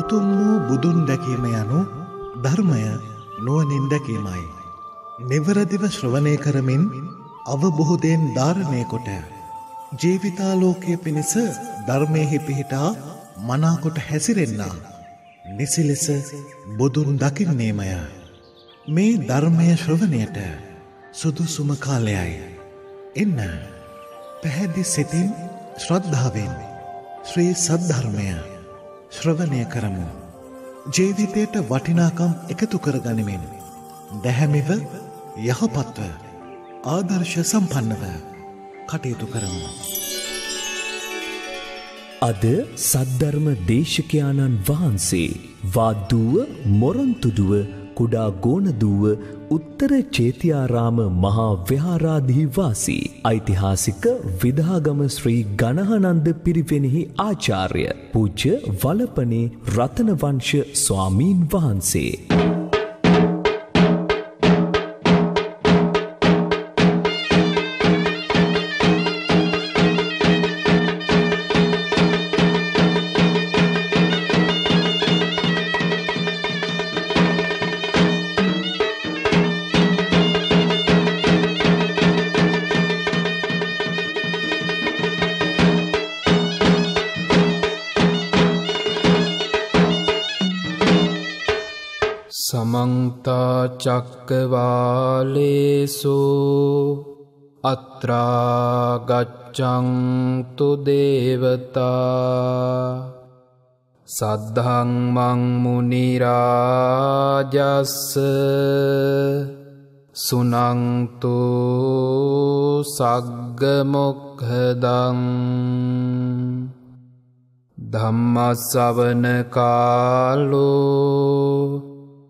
උතුම් වූ බුදුන් දැකීම යනු ධර්මය නුවනින් දැකීමයි. නිවරදිව ශ්‍රවණය කරමින් අවබොහොදයෙන් ධාරණය කොට. ජීවිතාලෝකය පිණිස ධර්මයහි පිහිටා මනාකොට හැසිරෙන්නා. නිසිලෙස බුදුන් දකින්නේමය. මේ ධර්මය ශ්‍රවණයට සුදුසුම කාලයයි. එන්න පැහැදි සිතින් ශ්‍රද්ධාවෙන් ශ්‍රී සද්ධර්මය. ශ්‍රවණය කරමු. ජීවිතයට වටිනාකම් එකතු කරගනිමින් දැහැමිව යහපත්ව ආදර්ශ සම්පන්නව කටයුතු කරමු. අද සද්ධර්ම දේශකයාණන් වහන්සේ වාද්දුව මොරන්තුදුව කුඩා ගෝනදුව උත්තර චේතියාරාම මහා විහාරාධී වාසී ඓතිහාසික විදාගම ශ්‍රී ගණහනන්ද පිරිවෙනෙහි ආචාර්ය පූජ්‍ය වලපනේ රතනවංශ ස්වාමීන් වහන්සේ. චක්කවාලේසු අත්‍රාගච්චංතු දේවතා සද්ධංමංමුනිරාජස්ස සුනංතු සග්ගමොක්හදං ධම්මස්සවන කාලෝ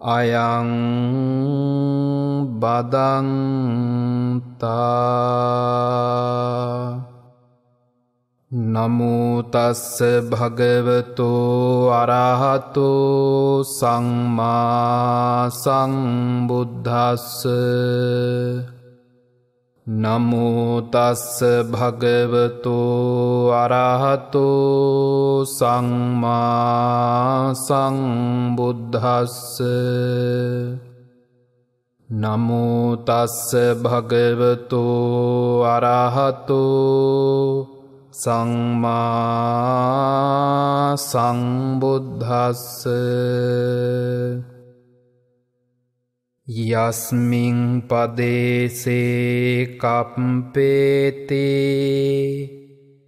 අයං බදන්තා නමුතස්ස භගවතෝ අරහතෝ සංමා සංබුද්ධස්ස නමුතස්ස භගවතු අරහතු සංමා සංබුද්ධස්ස නමුතස්ස භගවතු අරහතු සංමා සංබුද්ධස්ස යස්මිං පදේසේ කප්පේතේ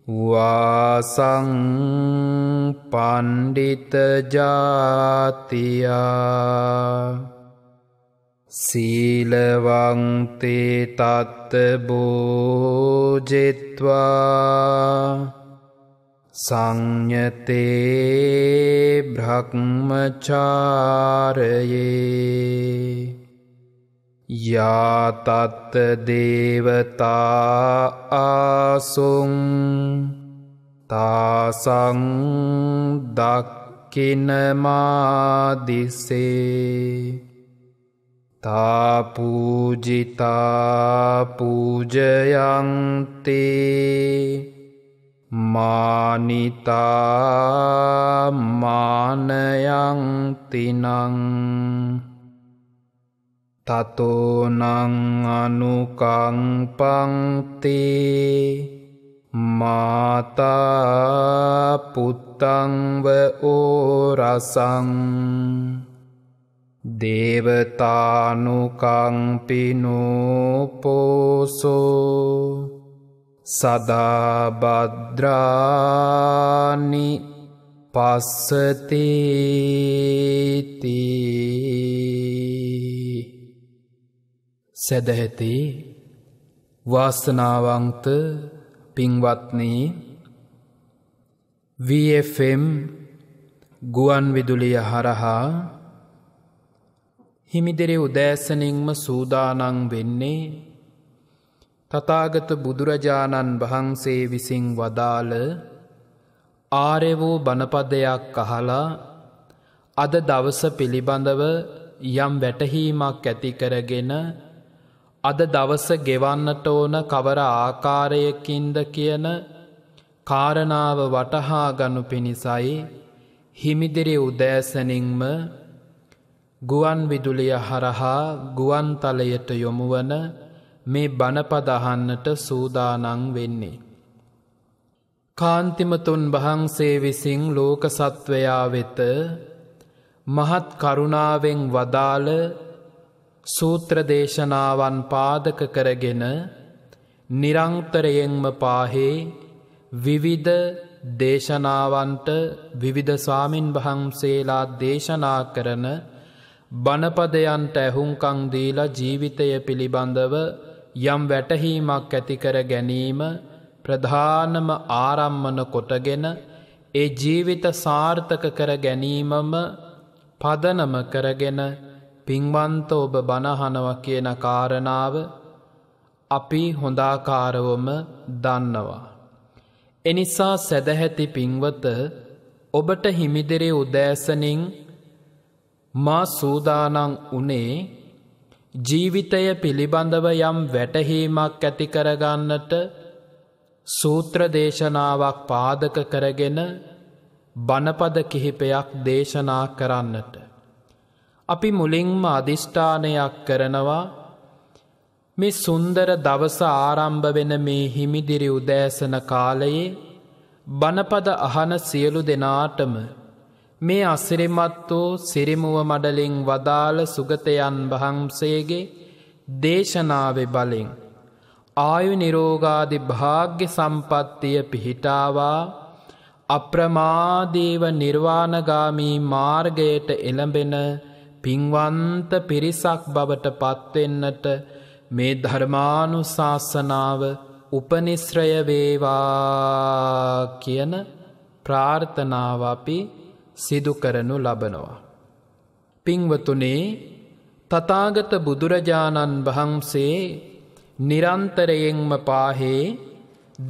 වාසං පණ්ඩිත ජාතියා සීලවංතේ තත්ත බෝජෙත්වා සංයතේ බ්‍රහ්මචාරයේ යාතත්ත දේවතා ආසුන් තාසං දක්කිනමාදිසේ තාපූජිතා පූජයන්තේ මානිතා මානයන්තිනං තතෝනං අනුකංපංති මාතා පුත්තංව ඕරසං දේවතානුකංපිනෝපෝසෝ සදාබද්‍රානි පස්සතීතිී සැදැහැතේ වාස්ථනාවංත පින්වත්නී VFM ගුවන් විදුලිය හරහා හිමිදෙරි උදෑසනින්ම සූදානං වෙන්නේ තතාගත බුදුරජාණන් වහන්සේ විසින් වදාළ ආරෙ වූ බණපදයක් අහලා අද දවස පිළිබඳව යම් වැටහීමක් ඇති කරගෙන අද දවස ගෙවන්නට ඕන කවර ආකාරයකින්ද කියන කාරණාව වටහා ගනු පිණිසයි හිමිදිරි උදෑසනින්ම ගුවන් විදුලිය හරහා ගුවන්තලයට යොමුවන මේ බණපදහන්නට සූදානං වෙන්නේ. කාන්තිමතුන් වහන්සේ විසින් ලෝක සත්වයා වෙත මහත් කරුණාවෙන් වදාළ සූත්‍රදේශනාවන් පාදක කරගෙන නිරංතරයෙන්ම පාහේ විවිධ දේශනාවන්ට විවිධ ස්වාමින් වහන්සේලා දේශනා කරන බණපදයන්ට ඇහුන්කං දීලා ජීවිතය පිළිබඳව යම් වැටහීමක් ඇතිකර ගැනීම ප්‍රධානම ආරම්මන කොටගෙන ඒ ජීවිත සාර්ථක කර ගැනීමම පදනම කරගෙන පින්වන්ත ඔබ බණහනව කියන කාරණාව අපි හොඳාකාරවම දන්නවා. එනිසා සැදැහැති පින්වත ඔබට හිමිදිරි උදෑසනින් මා සූදානං උනේ ජීවිතය පිළිබඳව යම් වැටහීමක් ඇති කරගන්නට සූත්‍ර දේශනාවක් පාදක කරගෙන බනපද කිහිපයක් දේශනා කරන්නට. අපි මුලින්ම අධිෂ්ඨානයක් කරනවා මේ සුන්දර දවස ආරම්භ වෙන මේ හිමිදිරි උදෑසන කාලයේ බනපද අහන සියලු දෙනාටම මේ අසිරිමත් වූ සිරිමුව මඩලින් වදාළ සුගතයන් වහන්සේගේ දේශනාවෙ බලෙන් ආයු නිරෝගාදි භාග්‍ය සම්පත්තිය පිහිටාවා අප්‍රමාදේව නිර්වාණගාමී මාර්ගයට එළඹෙන පින්වන්ත පිරිසක් බවට පත්වෙන්නට මේ ධර්මානු ශාසනාව උපනිශ්‍රය වේවා කියන ප්‍රාර්ථනාව අපි සිදු කරනු ලබනවා. පිංවතුනේ තතාගත බුදුරජාණන් වහන්සේ නිරන්තරයෙන්ම පාහේ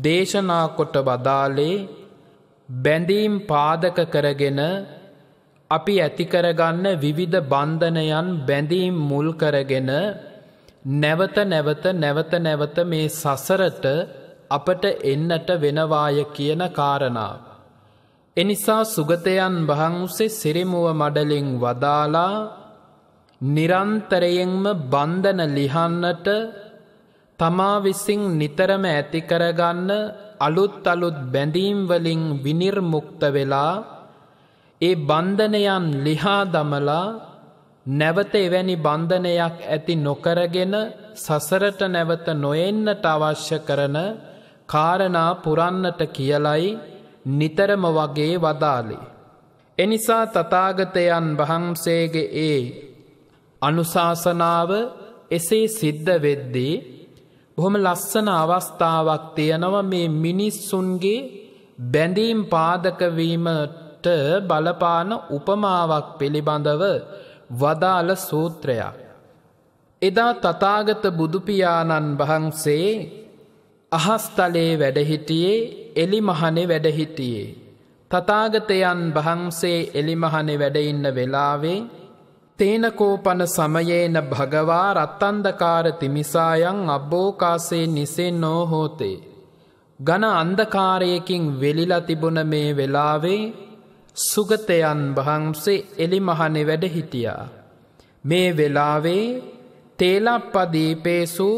දේශනා කොට වදාලේ බැඳීම් පාදක කරගෙන අපි ඇතිකරගන්න විවිධ බන්ධනයන් බැඳීම් මුල් කරගෙන නැවත නැවත නැවත නැවත මේ සසරට අපට එන්නට වෙනවාය කියන කාරණාව. එනිසා සුගතයන් වහන්සේ සිරිමුව මඩලින් වදාලා නිරන්තරයෙන්ම බන්ධන ලිහන්නට තමා විසින් නිතරම ඇතිකරගන්න අලුත් අලුත් බැඳීම්වලින් විනිර්මුක්ත වෙලා ඒ බන්ධනයන් ලිහා දමලා නැවත එවැනි බන්ධනයක් ඇති නොකරගෙන සසරට නැවත නොයෙන්නට අවශ්‍ය කරන කාරණා පුරන්නට කියලයි නිතරම වගේ වදාලේ. එනිසා තතාගතයන් වහන්සේගේ ඒ අනුශාසනාව එසේ සිද්ධ වෙද්දී බොහොම ලස්සන අවස්ථාවක් තියෙනව මේ මිනිස්සුන්ගේ බැඳීම් පාදකවීමට ට බලපාන උපමාවක් පිළිබඳව වදාළ සූත්‍රයක්. එදා තතාගත බුදුපියාණන් වහන්සේ අහස්තලේ වැඩහිටියේ එලිමහනෙ වැඩහිටියේ. තතාගතයන් වහන්සේ එලිමහනෙ වැඩඉන්න වෙලාවේ තේනකෝපන සමයේන භගවා රත්තන්දකාර තිමිසායන් අබ්බෝකාසේ නිසේ නෝහෝතේ. ගන අන්දකාරයකින් වෙලිලා තිබුණ මේ වෙලාවේ සුගතයන් වහන්සේ එලිමහනෙ වැඩ හිටියා. මේ වෙලාවේ තේලප්පදීපේසු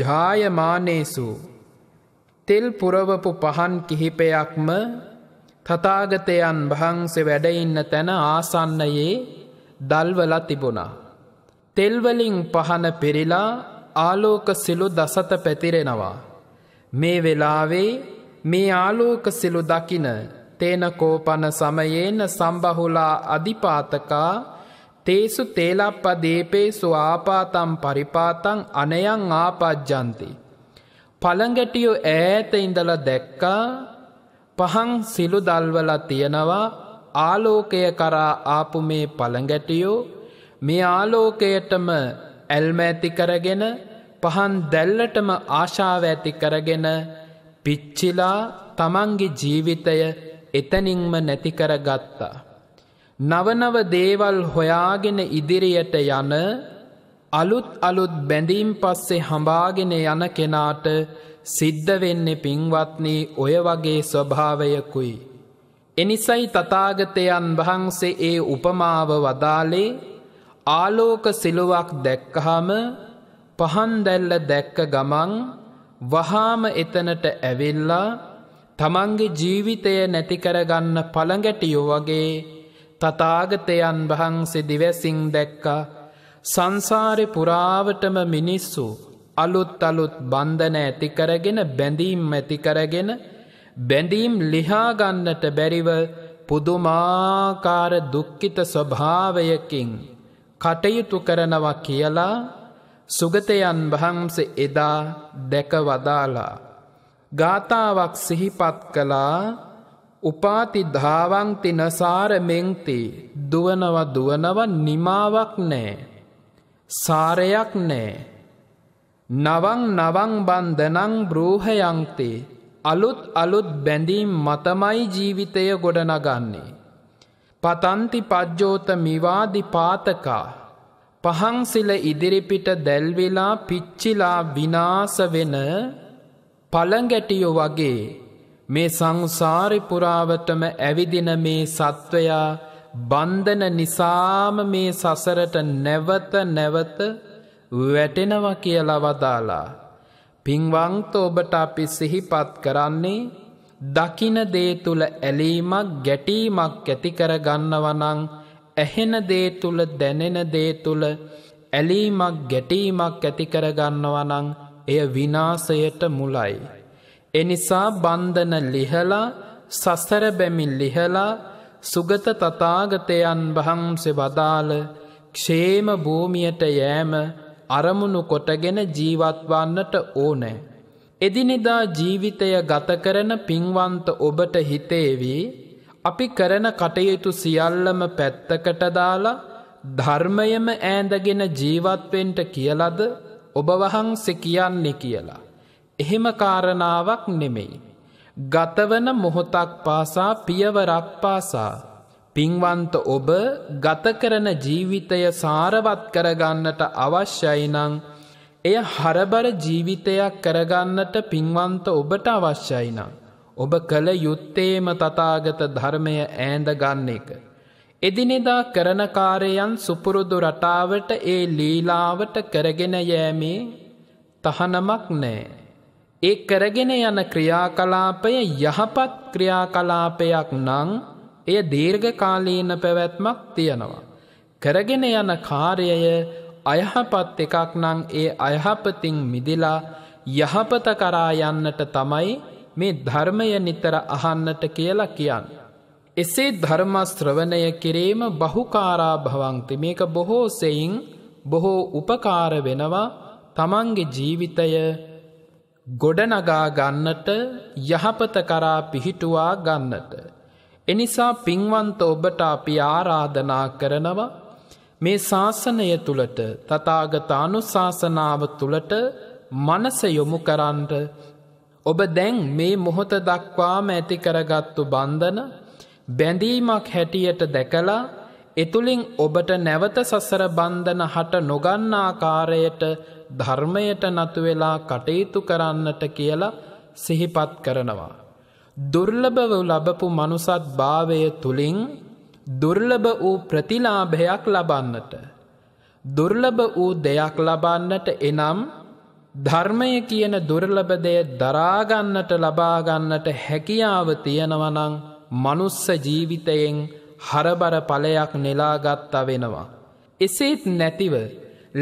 ජායමානේසු. තෙල් පුරවපු පහන් කිහිපයක්ම තතාගතයන් වහන්සේ වැඩඉන්න තැන ආසන්නයේ දල්වල තිබුණා. තෙල්වලින් පහන පිරිලා ආලෝක සිලු දසත පැතිරෙනවා. මේ වෙලාවේ මේ ආලෝක සිලු දකින තේනකෝපන සමයේන සම්බහුලා අධිපාතකා තේසු තේලප්පදේපේසු ආපාතම් පරිපාතං අනයං ආපජ්ජන්ති. පළඟැටියෝ ඈත ඉඳල දැක්කා පහන් සිලු දල්වල තියෙනවා ආලෝකය කරා ආපු මේ පළඟැටියෝ මේ ආලෝකයටම ඇල්ම ඇති කරගෙන පහන් දැල්ලටම ආශාව ඇති කරගෙන පිච්චිලා තමන්ගේ ජීවිතය එතනින්ම නැතිකර ගත්තා. නවනව දේවල් හොයාගෙන ඉදිරියට යන අලුත් අලුත් බැඳීම් පස්සේ හඹාගෙන යන කෙනාට සිද්ධ වෙන්නේ පින්වත්නී ඔය වගේ ස්වභාවයකුයි. එනිසයි තතාගතයන් වහන්සේ ඒ උපමාව වදාලේ ආලෝක සිලුවක් දැක්කහම පහන්දැල්ල දැක්ක ගමන් වහාම එතනට ඇවිල්ලා තමන්ගේ ජීවිතය නැතිකරගන්න පළඟැටියෝ වගේ තතාගතයන් වහන්සේ දිවැසිං දැක්ක සංසාරෙ පුරාවටම මිනිස්සු අලුත් අලුත් බන්ධන ඇතිකරගෙන බැඳීම් ඇතිකරගෙන බැඳීම් ලිහාගන්නට බැරිව පුදුමාකාර දුක්කිත ස්වභාවයකින් කටයුතු කරනවා කියලා සුගතයන් වහන්සේ එදා දැක වදාලා ගාථාවක් සිහිපත් කළා උපාති ධාවන්ති නසාරමෙන්ති දුවනව දුවනව නිමාවක් නෑ සාරයක් නෑ නවං නවං බන්ධනං බ්‍රෝහයන්ති අලුත් අලුත් බැඳීම් මතමයි ජීවිතය ගොඩනගන්නේ පතන්ති පජ්ජෝත මිවාදි පාතකා පහංසිල ඉදිරිපිට දැල්වෙලා පිච්චිලා විනාස වෙන පළගැටියෝ වගේ මේ සංසාරි පුරාවටම ඇවිදින මේ සත්වයා බන්ධන නිසාම මේ සසරට නැවත නැවත වැටෙනවා කියලා වදාලා. පින්වංත ඔබට අපි සිහිපත් කරන්නේ දකින දේ තුළ ඇලීමක් ගැටීමක් ඇතිකර ගන්නවනං ඇහෙන දේ තුළ දැනෙන දේ තුළ ඇලීමක් ගැටීමක් ඇතිකර ගන්නවනං එය විනාසයට මුලයි. එනිසා බන්ධන ලිහලා සසර බැමි ලිහලා සුගත තතාගතයන් වහන්සේ වදාළ ක්ෂේම භූමියට යෑම අරමුණු කොටගෙන ජීවත්වන්නට ඕනෑ. එදිනෙදා ජීවිතය ගත කරන පින්වන්ත ඔබට හිතේවී අපි කරන කටයුතු සියල්ලම පැත්තකට දාලා ධර්මයම ඈඳගෙන ජීවත්වෙන්ට කියලද ඔබවහන්සේ කියන්නේ කියලා. එහෙම කාරණාවක් නෙමෙයි. ගතවන මොහොතක් පාසා පියවරක් පාසා. පින්වන්ත ඔබ ගත කරන ජීවිතය සාරවත් කරගන්නට අවශ්‍යයි නම් එය හරබර ජීවිතයක් කරගන්නට පින්වන්ත ඔබට අවශ්‍යයි නම් ඔබ කළ යුත්තේම තථාගත ධර්මය ඈඳ ගන්න එක එදිනෙදා කරනකාරයන් සුපුරුදු රටාවට ඒ ලීලාවට කරගෙන යෑමේ තහනමක් නෑ. ඒ කරගෙන යන ක්‍රියාකලාපය යහපත් ක්‍රියාකලාපයක් නං එය දීර්ඝකාලීන පැවැත්මක් තියෙනවා. කරගෙන යන කාර්යය අයහපත් එකක් නං ඒ අයහපතින් මිදිලා යහපත කරා යන්නට තමයි මේ ධර්මය නිතර අහන්නට කියලා කියන්න. එසේ ධර්මස්ත්‍රවණය කිරීම බහුකාරා භවන්ති මේක බොහෝ සෙයින් බොහෝ උපකාර වෙනවා තමන්ගේ ජීවිතය ගොඩනගා ගන්නට යහපත කරා පිහිටුවා ගන්නට. එනිසා පින්වන්ත ඔබට අපි ආරාධනා කරනවා මේ ශාසනය තුළට තතාගත අනුශාසනාව තුළට මනස යොමු කරන්ට ඔබ දැන් මේ මොහොත දක්වාම ඇති කරගත්තු බන්ධන බැඳීමක් හැටියට දැකලා එතුළින් ඔබට නැවත සසර බන්ධන හට නොගන්නාකාරයට ධර්මයට නතුවෙලා කටයුතු කරන්නට කියලා සිහිපත් කරනවා. දුර්ලභව ලබපු මනුසත් භාවය තුළින් දුර්ලභ වූ ප්‍රතිලාභයක් ලබන්නට. දුර්ලභ වූ දෙයක් ලබන්නට එනම් ධර්මය කියන දුර්ලභදය දරාගන්නට ලබාගන්නට හැකියාව තියෙනවනං මනුස්ස ජීවිතයෙන් හරබර පලයක් නෙලාගත්තා වෙනවා. එසේත් නැතිව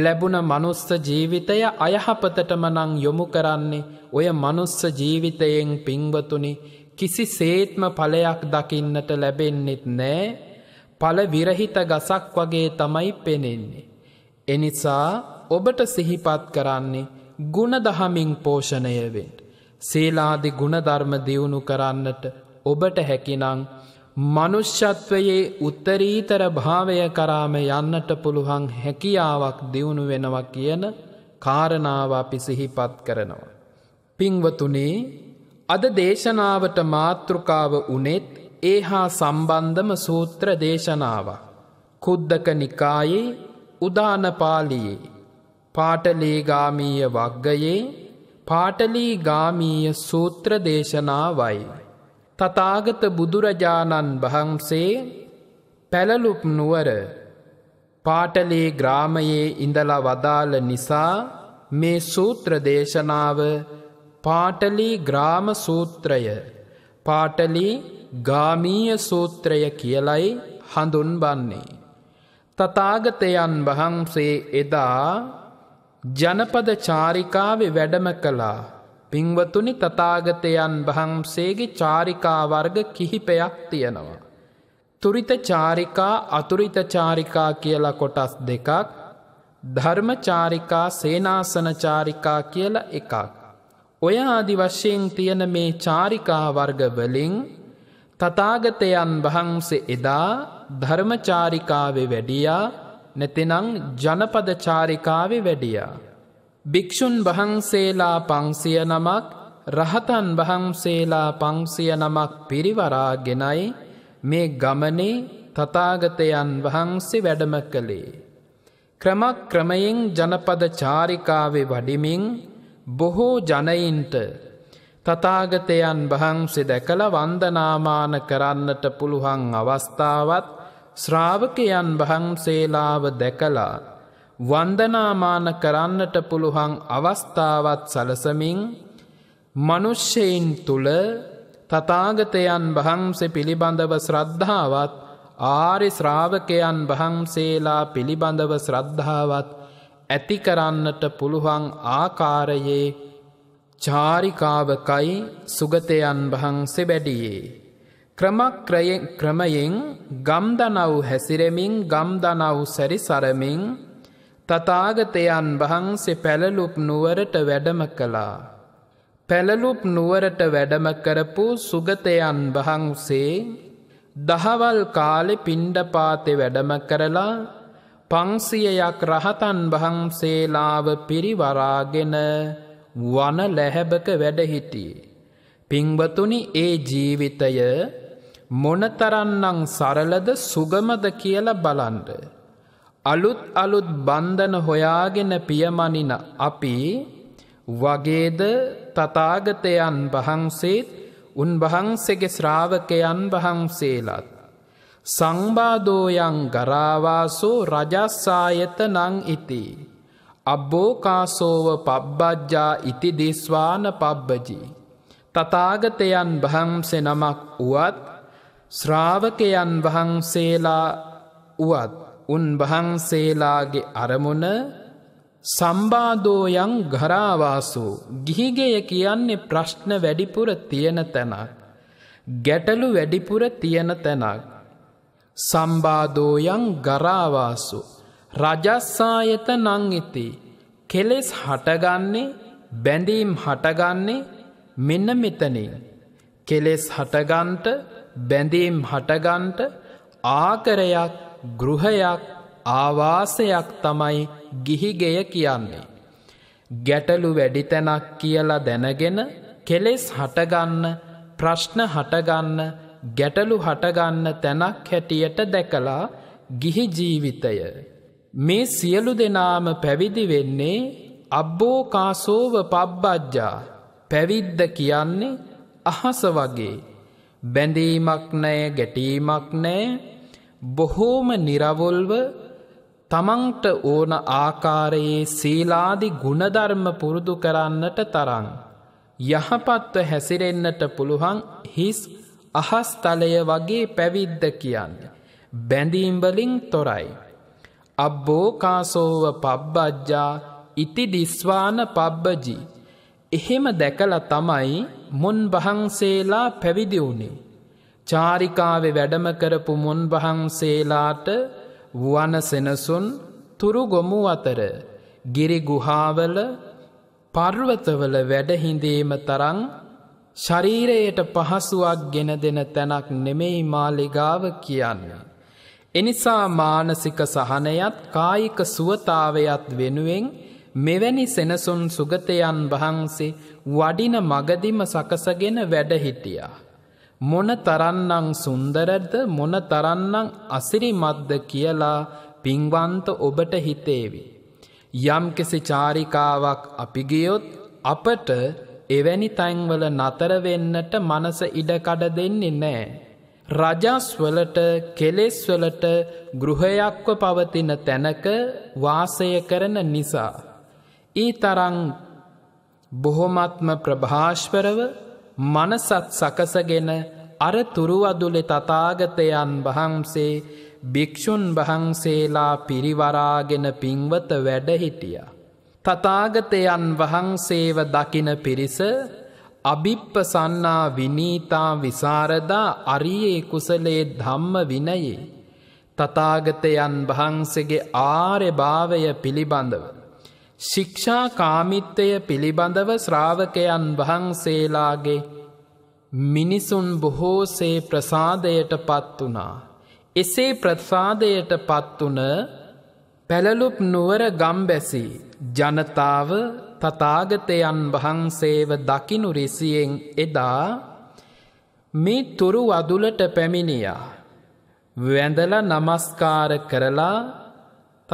ලැබුණ මනුස්ස ජීවිතය අයහපතටම නං යොමු කරන්නේ ඔය මනුස්ස ජීවිතයෙන් පිංවතුනි කිසි සේත්ම පලයක් දකින්නට ලැබෙන්නෙත් නෑ පල විරහිත ගසක් වගේ තමයි පෙනෙන්නේ. එනිසා ඔබට සිහිපත් කරන්නේ ගුණදහමින් පෝෂණයවෙන්ට. සේලාදි ගුණධර්ම දියුණු කරන්නට ඔබට හැකිනං මනුෂ්‍යත්වයේ උත්තරීතර භාවය කරාම යන්නට පුළුවන් හැකියාවක් දියුණු වෙනවා කියන කාරණාව අපි සිහිපත් කරනවා. පිංවතුනේ අද දේශනාවට මාතෘකාව වනෙත් ඒ හා සම්බන්ධම සූත්‍ර දේශනාව. කුද්දක නිකායේ උදානපාලියේ පාටලීගාමීය වග්ගයේ පාටලීගාමීය සූත්‍ර දේශනාවයි. තතාගත බුදුරජාණන් වහන්සේ පැලලුප් නුවර පාටලේ ග්‍රාමයේ ඉඳලා වදාළ නිසා මේ සූත්‍ර දේශනාව පාටලි ග්‍රාම සූත්‍රය පාටලි ගාමීය සූත්‍රය කියලයි හඳුන්බන්නේ. තතාගතයන් වහන්සේ එදා ජනපද චාරිකාවෙ වැඩම කලා පිංවතුනි තතාගතයන් වහන්සේගේ චාරිකා වර්ග කිහිපයක් තියෙනවා. තුරිත චාරිකා අතුරිත චාරිකා කියලා කොටස් දෙකක් ධර්මචාරිකා සේනාසන චාරිකා කියල එකක්. ඔය ආදි වශයෙන් තියෙන මේ චාරිකා වර්ගවලින් තතාගතයන් වහන්සේ එදා ධර්මචාරිකාවෙ වැඩියා නැතිනං ජනපද චාරිකාවෙ වැඩියා. භික්‍ෂුන් වහන්සේලා පංසිය නමක් රහතන් වහන්සේලා පංසිය නමක් පිරිවරාගෙනයි මේ ගමනේ තතාගතයන් වහන්සේ වැඩම කළේ. ක්‍රමක්‍රමයෙන් ජනපද චාරිකාවේ වඩිමින් බොහෝ ජනයින්ට තතාගතයන් වහන්සේ දැකළ වන්දනාමාන කරන්නට පුළුවන් අවස්ථාවත් ශ්‍රාවකයන් වහන්සේලාව දැකලා වන්දනාමාන කරන්නට පුළුවන් අවස්ථාවත් සලසමින් මනුෂ්‍යයින් තුළ තතාගතයන් වහන්සේ පිළිබඳව ශ්‍රද්ධාවත් ආරි ශ්‍රාවකයන් වහන්සේලා පිළිබඳව ශ්‍රද්ධාවත් ඇති කරන්නට පුළුවන් ආකාරයේ චාරිකාවකයි සුගතයන් වහන්සේ වැඩියේ. ක්‍රමක්‍රයෙන් ක්‍රමයෙන් ගම්දනව් හැසිරෙමින් ගම්දනව් සැරිසරමින් තතාගතයන් වහන්සේ පැළලුප් නුවරට වැඩම කළා. පැළලුප් නුවරට වැඩම කරපු සුගතයන් වහන්සේ දහවල් කාලෙ පිණ්ඩපාතෙ වැඩම කරලා පංසියයක් රහතන් වහන්සේලාව පිරිවරාගෙන වන ලැහැබක වැඩහිටියේ. පිංවතුනි ඒ ජීවිතය මොනතරන්නං සරලද සුගමද කියල බලන්ඩ. අලුත් අලුත් බන්ධන හොයාගෙන පියමනින අපි වගේද තතාගතයන් වහන්සේත් උන්වහන්සේගේ ශ්‍රාවකයන් වහන්සේලත්. සංබාධෝයන් ගරාවාසෝ රජස්සායත නං ඉති. අබ්බෝකාසෝව පබ්බජ්ජා ඉති දිස්වාන පබ්බජී. තතාගතයන් වහන්සේ නමක් වුවත් ශ්‍රාවකයන් වහන්සේලා වුවත් උන්වහන්සේලාගේ අරමුණ සම්බාධෝයන් ගරාවාසු ගිහිගය කියන්නේ ප්‍රශ්න වැඩිපුර තියෙන තැනක්. ගැටලු වැඩිපුර තියෙන තැනක්. සම්බාධෝයන් ගරාවාසු රජස්සායත නංඉති කෙලෙස් හටගන්නේ බැඳීම් හටගන්නේ මෙන්න මෙතනින්. කෙලෙස් හටගන්ට බැඳීම් හටගන්ට ආකරයක් ගෘහයක් ආවාසයක් තමයි ගිහිගෙය කියන්නේ. ගැටලු වැඩිතැනක් කියලා දැනගෙන කෙලෙස් හටගන්න ප්‍රශ්න හටගන්න ගැටලු හටගන්න තැනක් හැටියට දැකලා ගිහි ජීවිතය. මේ සියලු දෙනාම පැවිදි වෙන්නේ අබ්බෝකාසෝව පබ්බජ්ජා පැවිද්ද කියන්නේ අහස වගේ. බැඳීමක් නෑ ගැටීමක් නෑ බොහෝම නිරවොල්ව තමන්ට ඕන ආකාරයේ සීලාදි ගුණධර්ම පුරුදු කරන්නට තරන්. යහපත්ව හැසිරෙන්න්නට පුළුවන් හිස් අහස්තලය වගේ පැවිද්ද කියන්න. බැඳීම්බලින් තොරයි. අබ්බෝ කාසෝව පබ්බජ්ජා ඉති දිස්වාන පබ්බජී. එහෙම දැකල තමයි මුන් වහන්සේලා පැවිදිවුණේ. චාරිකාවෙ වැඩම කරපු මුන්වහන්සේලාට වනසෙනසුන් තුරුගොමු අතර ගිරිගුහාවල පර්වතවල වැඩහිඳීම තරං ශරීරයට පහසුවක් ගෙන දෙන තැනක් නෙමෙයි මාලිගාව කියන්න. එනිසා මානසික සහනයත් කායික සුවතාවයත් වෙනුවෙන් මෙවැනි සෙනසුන් සුගතයන් වහන්සේ වඩින මගදිම සකසගෙන වැඩහිටියා. මොන තරන්නං සුන්දරද මොන තරන්නං අසිරිමත්ද කියලා පින්වන්ත ඔබට හිතේවි. යම්කෙසි චාරිකාවක් අපිගියොත් අපට එවැනි තැන්වල නතරවෙන්නට මනස ඉඩකඩ දෙන්නේ නෑ. රජස්වලට කෙලෙස්වලට ගෘහයක්ව පවතින තැනක වාසය කරන නිසා. ඊ තරං බොහොමත්ම ප්‍රභාශ්වරව මනසත් සකසගෙන අර තුරුවදුලෙ තතාගතයන් වහන්සේ භික්‍ෂුන් වහන්සේලා පිරිවරාගෙන පින්වත වැඩහිටිය. තතාගතයන් වහන්සේව දකින පිරිස අභිප්පසන්නා විනීතා විසාරදා අරියේ කුසලේ ධම්ම විනයේ. තතාගතයන් වහන්සගේ ආරභාවය පිළිබඳව. ශික්ෂා කාමිත්වය පිළිබඳව ශ්‍රාවකයන් වහන්සේලාගේ මිනිසුන් බොහෝසේ ප්‍රසාදයට පත් වනා. එසේ ප්‍රසාදයට පත්වන පැළලුප් නුවර ගම්බැසි ජනතාව තතාගතයන් වහන්සේව දකිනු රිසියෙන් එදා මේ තුරු වදුලට පැමිණියා. වැඳල නමස්කාර කරලා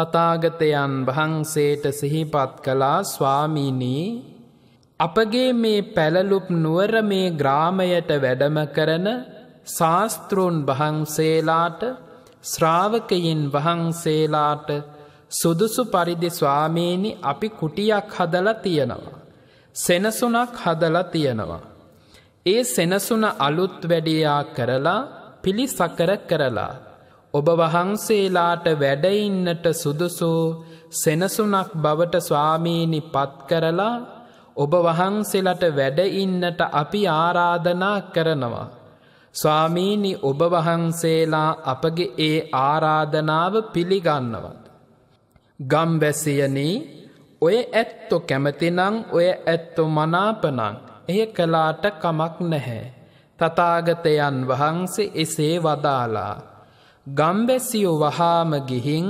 තතාගතයන් වහන්සේට සිහිපත් කළා ස්වාමීනී අපගේ මේ පැළලුප් නුවර මේ ග්‍රාමයට වැඩම කරන ශාස්තෘන් වහන්සේලාට ශ්‍රාවකයින් වහන්සේලාට සුදුසු පරිදි ස්වාමීනි අපි කුටියක් හදලා තියෙනවා. සෙනසුනක් හදලා තියෙනවා. ඒ සෙනසුන අලුත් වැඩියා කරලා පිළිසකර කරලා ඔබ වහන්සේලාට වැඩඉන්නට සුදුසු සෙනසුනක් බවට ස්වාමීනි පත්කරලා ඔබ වහන්සෙලට වැඩඉන්නට අපි ආරාධනා කරනවා. ස්වාමීනි ඔබ වහන්සේලා අපගේ ඒ ආරාධනාව පිළිගන්නවත්. ගම්බැසියනී ඔය ඇත්තො කැමතිනං ඔය ඇත්තො මනාපනං එය කලාට කමක් නැහැ. තතාගතයන් වහන්සේ එසේ වදාලා. ගම්බැසියෝ වහාම ගිහින්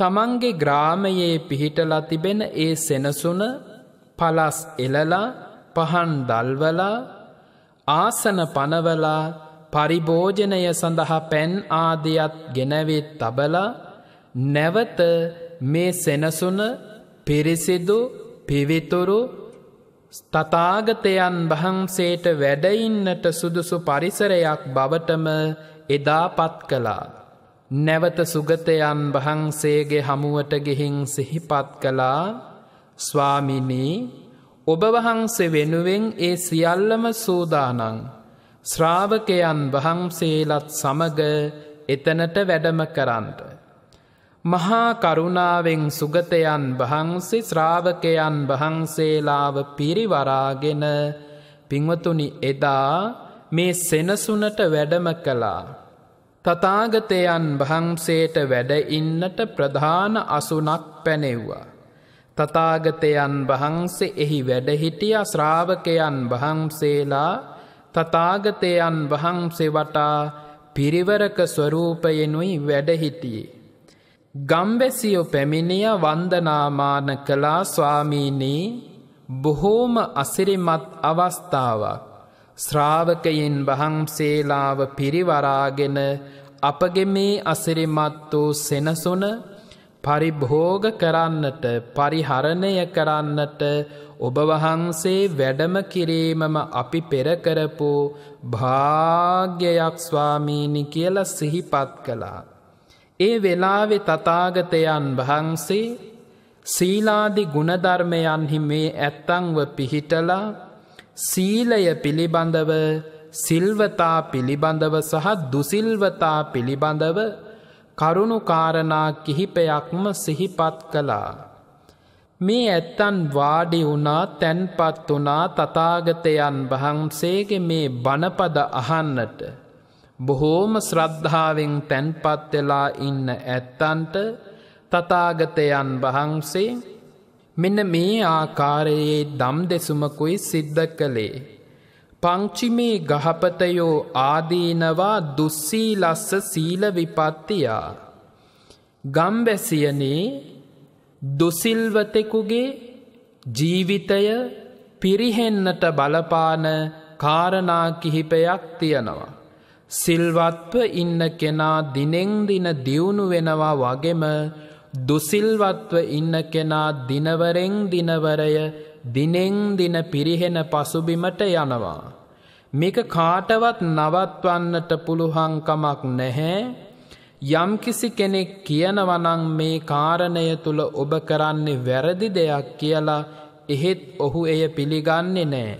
තමන්ගේ ග්‍රාමයේ පිහිටලා තිබෙන ඒ සෙනසුන පලස් එලලා පහන් දල්වලා ආසන පනවලා පරිභෝජනය සඳහා පැන් ආදයත් ගෙනවෙත් තබලා නැවත මේ සෙනසුන පිරිසිදු පිවිතුරු තතාගතයන් වහන්සේට වැඩඉන්නට සුදුසු පරිසරයක් බවටම එදා පත් කළා. නැවත සුගතයන් වහන්සේගේ හමුවට ගෙහින් සිහිපත් කළා ස්වාමිනී ඔබවහන්ස වෙනුවෙන් ඒ සියල්ලම සූදානං. ශ්‍රාවකයන් වහන්සේලත් සමග එතනට වැඩම කරන්ට. මහා කරුණාවෙන් සුගතයන් වහන්සේ ශ්‍රාවකයන් වහන්සේලාව පිරිවරාගෙන පිංවතුනි එදා මේ සෙනසුනට වැඩම කළා. තතාගතයන් වහන්සේට වැඩඉන්නට ප්‍රධාන අසුනක් පැනෙව්වා. තතාගතයන් වහන්සේ එහි වැඩහිටිය ශ්‍රාවකයන් වහන්සේලා තතාගතයන් වහන්සේ වටා පිරිවරක ස්වරූපයනුයි වැඩහිටියේ. ගම්වැසියෝ පැමිණිය වන්දනාමාන කලා ස්වාමීනී බොහෝම අසිරිමත් අවස්ථාවක්. ශ්‍රාවකයින් වහන්සේලාව පිරිවරාගෙන අපගේ මේ අසිරිමත් වූ සෙනසුන පරිභෝග කරන්නට පරිහරණය කරන්නට ඔබ වහන්සේ වැඩම කිරීමම අපි පෙරකරපු භාග්‍යයක් ස්වාමීණි කියල සිහිපත් කළා. ඒ වෙලාවෙ තතාගතයන් වහන්සේ සීලාදි ගුණධර්මයන්හි මේ ඇත්තංව පිහිටලා සීලය පිළිබඳව සිල්වතා පිළිබඳව සහ දුසිල්වතා පිළිබඳව කරුණුකාරණා කිහිපයක්ම සිහිපත් කළා. මේ ඇත්තන් වාඩි වුණා තැන්පත් වනා තතාගතයන් වහන්සේගේ මේ බණපද අහන්නට. බොහෝම ශ්‍රද්ධාවෙන් තැන්පත් වෙලා ඉන්න ඇත්තන්ට තතාගතයන් වහන්සේ මෙන්න මේ ආකාරයේ දම් දෙසුමකුයි සිද්ධ කළේ. පංචිමේ ගහපතයෝ ආදීනවා දුස්සී ලස්ස සීල විපත්තියා. ගම්බැසියනේ දුසිල්වතෙකුගේ ජීවිතය පිරිහෙන්නට බලපාන කාරණා කිහිපයක් තියෙනවා. සිල්වත්ව ඉන්න කෙනා දිනෙන්දින දියුණු වෙනවා වගෙම දුසිල්වත්ව ඉන්න කෙනා දිනවරෙන් දිනවරය දිනෙන් දින පිරිහෙන පසුබිමට යනවා. මේක කාටවත් නවත්වන්නට පුළුහංකමක් නැහැ යම්කිසි කෙනෙක් කියනවනං මේ කාරණය තුළ ඔබ කරන්නේ වැරදි දෙයක් කියලා එහෙත් ඔහු එය පිළිගන්නේ නෑ.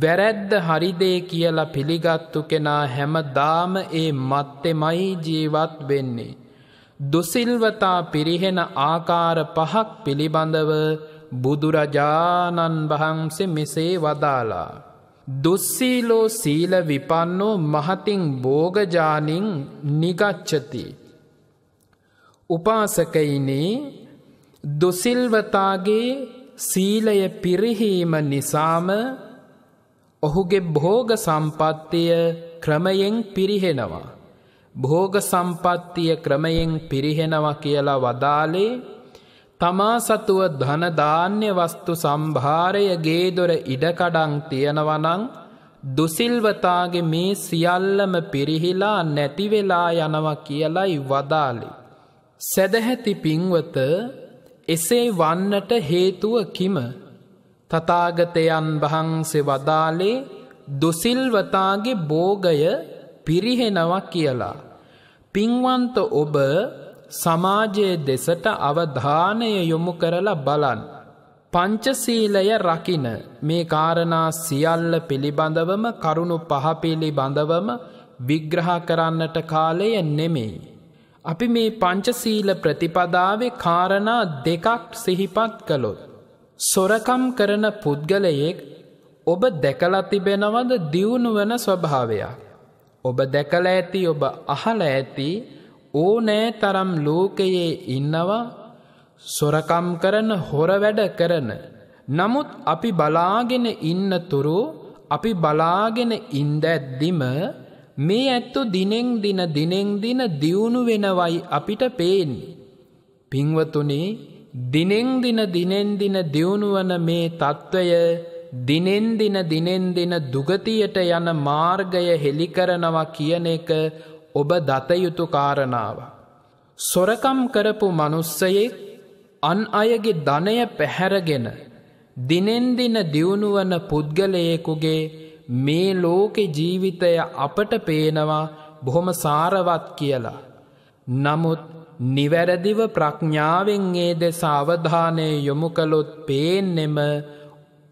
වැරැද්ද හරිදේ කියලා පිළිගත්තු කෙනා හැම දාම ඒ මත්තෙමයි ජීවත් වෙන්නේ. දුසිල්වතා පිරිහෙන ආකාර පහක් පිළිබඳව බුදුරජාණන් වහන්සේ මෙසේ වදාලා. දුස්සීලෝ සීල විපන්නෝ මහතින් බෝගජානින් නිගච්චති. උපාසකයිනේ දුසිල්වතාගේ සීලය පිරිහීම නිසාම ඔහුගේ භෝග සම්පත්තිය ක්‍රමයෙන් පිරිහෙනවා. භෝග සම්පත්තිය ක්‍රමයෙන් පිරිහෙනවා කියලා වදාලේ තමා සතුව ධනධාන්‍ය වස්තු සම්භාරය ගේදොර ඉඩකඩං තියෙනවනං දුසිල්වතාගේ මේ සියල්ලම පිරිහිලා නැතිවෙලා යනවා කියලයි වදාලි. සැදැහැති පිංවත එසේ වන්නට හේතුව කිම තතාගතයන් වහන්සේ වදාලේ දුසිල්වතාගේ බෝගය පිරිහෙනවා කියලා. පින්වන්ත ඔබ සමාජයේ දෙසට අවධානය යොමු කරලා බලන්. පංචසීලය රකින මේ කාරණා සියල්ල පිළිබඳවම කරුණු පහපිළිබඳවම විග්‍රහ කරන්නට කාලය නෙමෙයි. අපි මේ පංචසීල ප්‍රතිපදාවේ කාරණා දෙකක් සිහිපත් කළොත්. සොරකම් කරන පුද්ගලයෙක් ඔබ දැකලා තිබෙනවද දියුණුවන ස්වභාවයක්. ඔබ දැකල ඇති ඔබ අහල ඇති ඕනෑ තරම් ලෝකයේ ඉන්නවා සොරකම් කරන හොර වැඩ කරන. නමුත් අපි බලාගෙන ඉන්න තුරු අපි බලාගෙන ඉන්දැද්දිම මේ ඇත්තු දිනෙෙන් දින දිනෙෙන් දින දියුණු වෙනවයි අපිට පේන්නේ. පිංවතුනේ දිනෙෙන් දින දිනෙන් දින දියුණුවන මේ තත්ත්වය දිනෙන් දින දිනෙන් දින දුගතියට යන මාර්ගය හෙළිකරනවා කියන එක ඔබ දතයුතු කාරණාව. සොරකම් කරපු මනුස්සයෙක් අන් අයගේ ධනය පැහැරගෙන දිනෙන්දින දියුණුවන පුද්ගලයෙකුගේ මේ ලෝකෙ ජීවිතය අපට පේනවා බොහොම සාරවත් කියලා. නමුත් නිවැරදිව ප්‍රඥාවෙන් ඒ දෙස අවධානය යොමු කළොත් පේන්නෙම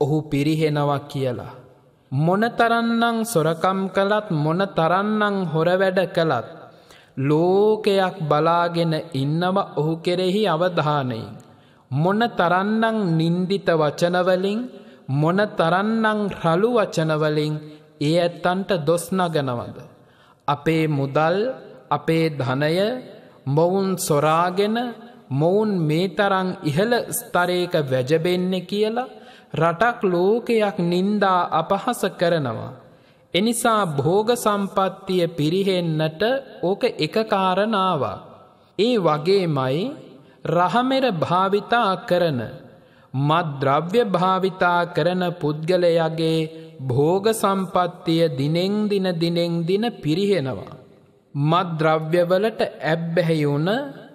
ඔහු පිරිහෙනවා කියලා. මොනතරන්නං සොරකම් කළත් මොනතරන්නං හොරවැඩ කළත්. ලෝකයක් බලාගෙන ඉන්නව ඔහු කෙරෙහි අවධානයෙන්. මොන තරන්නං නින්දිත වචනවලින් මොන තරන්නං රළු වචනවලින් ඒ ඇත්තන්ට දොස්නගනවද. අපේ මුදල් අපේ ධනය මොවුන් සොරාගෙන මොවුන් මේ තරං ඉහළ ස්තරේක වැජබෙන්නේ කියලා රටක් ලෝකයක් නින්දා අපහස කරනවා. එනිසා භෝග සම්පත්තිය පිරිහෙන්නට ඕක එක කාරණාවක්. ඒ වගේමයි රහමෙර භාවිතා කරන මත්ද්‍රව්‍ය භාවිතා කරන පුද්ගලයාගේ භෝග සම්පත්තිය දිනෙන් දින දිනෙන් දින පිරිහෙනවා. මත්ද්‍රව්‍යවලට ඇබ්බැහැයුන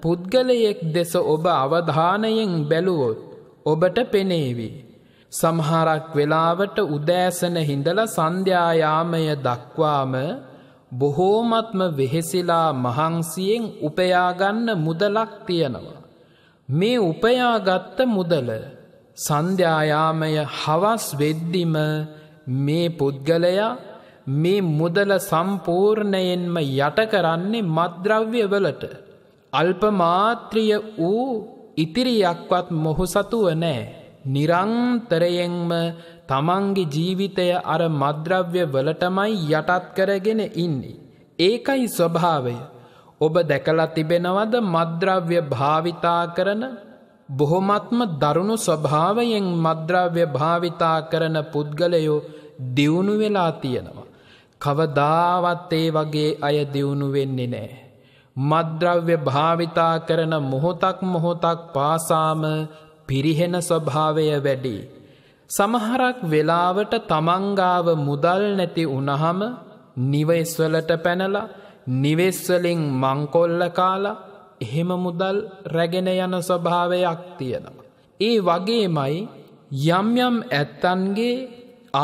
පුද්ගලයෙක් දෙස ඔබ අවධානයෙන් බැලුවොත් ඔබට පෙනේවී. සමහරක් වෙලාවට උදෑසන හිඳල සන්ධ්‍යායාමය දක්වාම බොහෝමත්ම වෙහෙසිලා මහන්සියෙන් උපයාගන්න මුදලක් තියෙනවා. මේ උපයාගත්ත මුදල සන්ධ්‍යායාමය හවස් වෙද්දිම මේ පුද්ගලයා මේ මුදල සම්පූර්ණයෙන්ම යට කරන්නේ මද්‍රව්‍යවලට. අල්පමාත්‍රිය වූ ඉතිරියක්වත් මොහු සතුව නෑ. නිරන්තරයෙන්ම තමන්ගේ ජීවිතය අර මද්‍රව්‍ය වලටමයි යටත් කරගෙන ඉන්නේ. ඒකයි ස්වභාවය. ඔබ දැකලා තිබෙනවද මද්‍රව්‍ය භාවිතා කරන බොහොමත්ම දරුණු ස්වභාවයෙන් මද්‍රව්‍ය භාවිතා කරන පුද්ගලයෝ දියුණු වෙලා තියෙනවා. කවදාවත් ඒ වගේ අය දියුණු වෙන්නේ නෑ. මද්‍රව්‍ය භාවිතා කරන මොහොතක් මොහොතක් පාසාම පිරිහෙන ස්වභාවය වැඩි. සමහරක් වෙලාවට තමංගාව මුදල් නැති උනහම නිවස්වලට පැනලා නිවෙස්වලින් මංකොල්ල කාලා එහෙම මුදල් රැගෙන යන ස්වභාවයක් තියෙනවා. ඒ වගේමයි යම්යම් ඇත්තන්ගේ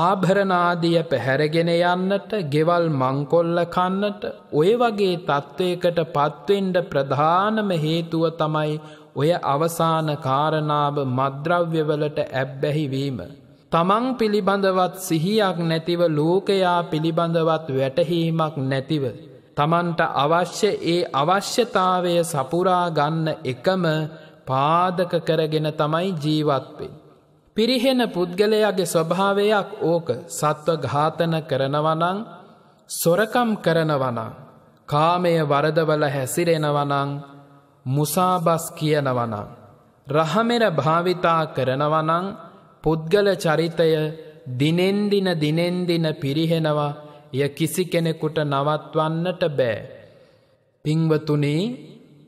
ආභරනාදිය පැහැරගෙන යන්නට ගෙවල් මංකොල්ල කන්නට ඔය වගේ තත්ත්වයකට පත්වෙන්ඩ ප්‍රධානම හේතුව තමයි ඔය අවසාන කාරණාව මද්‍රව්‍යවලට ඇබ්බැහිවීම. තමන් පිළිබඳවත් සිහියක් නැතිව ලෝකයා පිළිබඳවත් වැටහීමක් නැතිව. තමන්ට අවශ්‍ය ඒ අවශ්‍යතාවය සපුරා ගන්න එකම පාදක කරගෙන තමයි ජීවත්වෙන්. පිරිහෙන පුද්ගලයාගේ ස්වභාවයක් ඕක සත්ව ඝාතන කරනවනං සොරකම් කරනවනං කාමය වරදවල හැසිරෙනවනං මුසාබස් කියනවනං. රහමෙර භාවිතා කරනවනං පුද්ගල චරිතය දිනෙන්දින දිනෙන්දින පිරිහෙනවා ය කිසි කෙනෙකුට නවත්වන්නට බෑ. පිංවතුනේ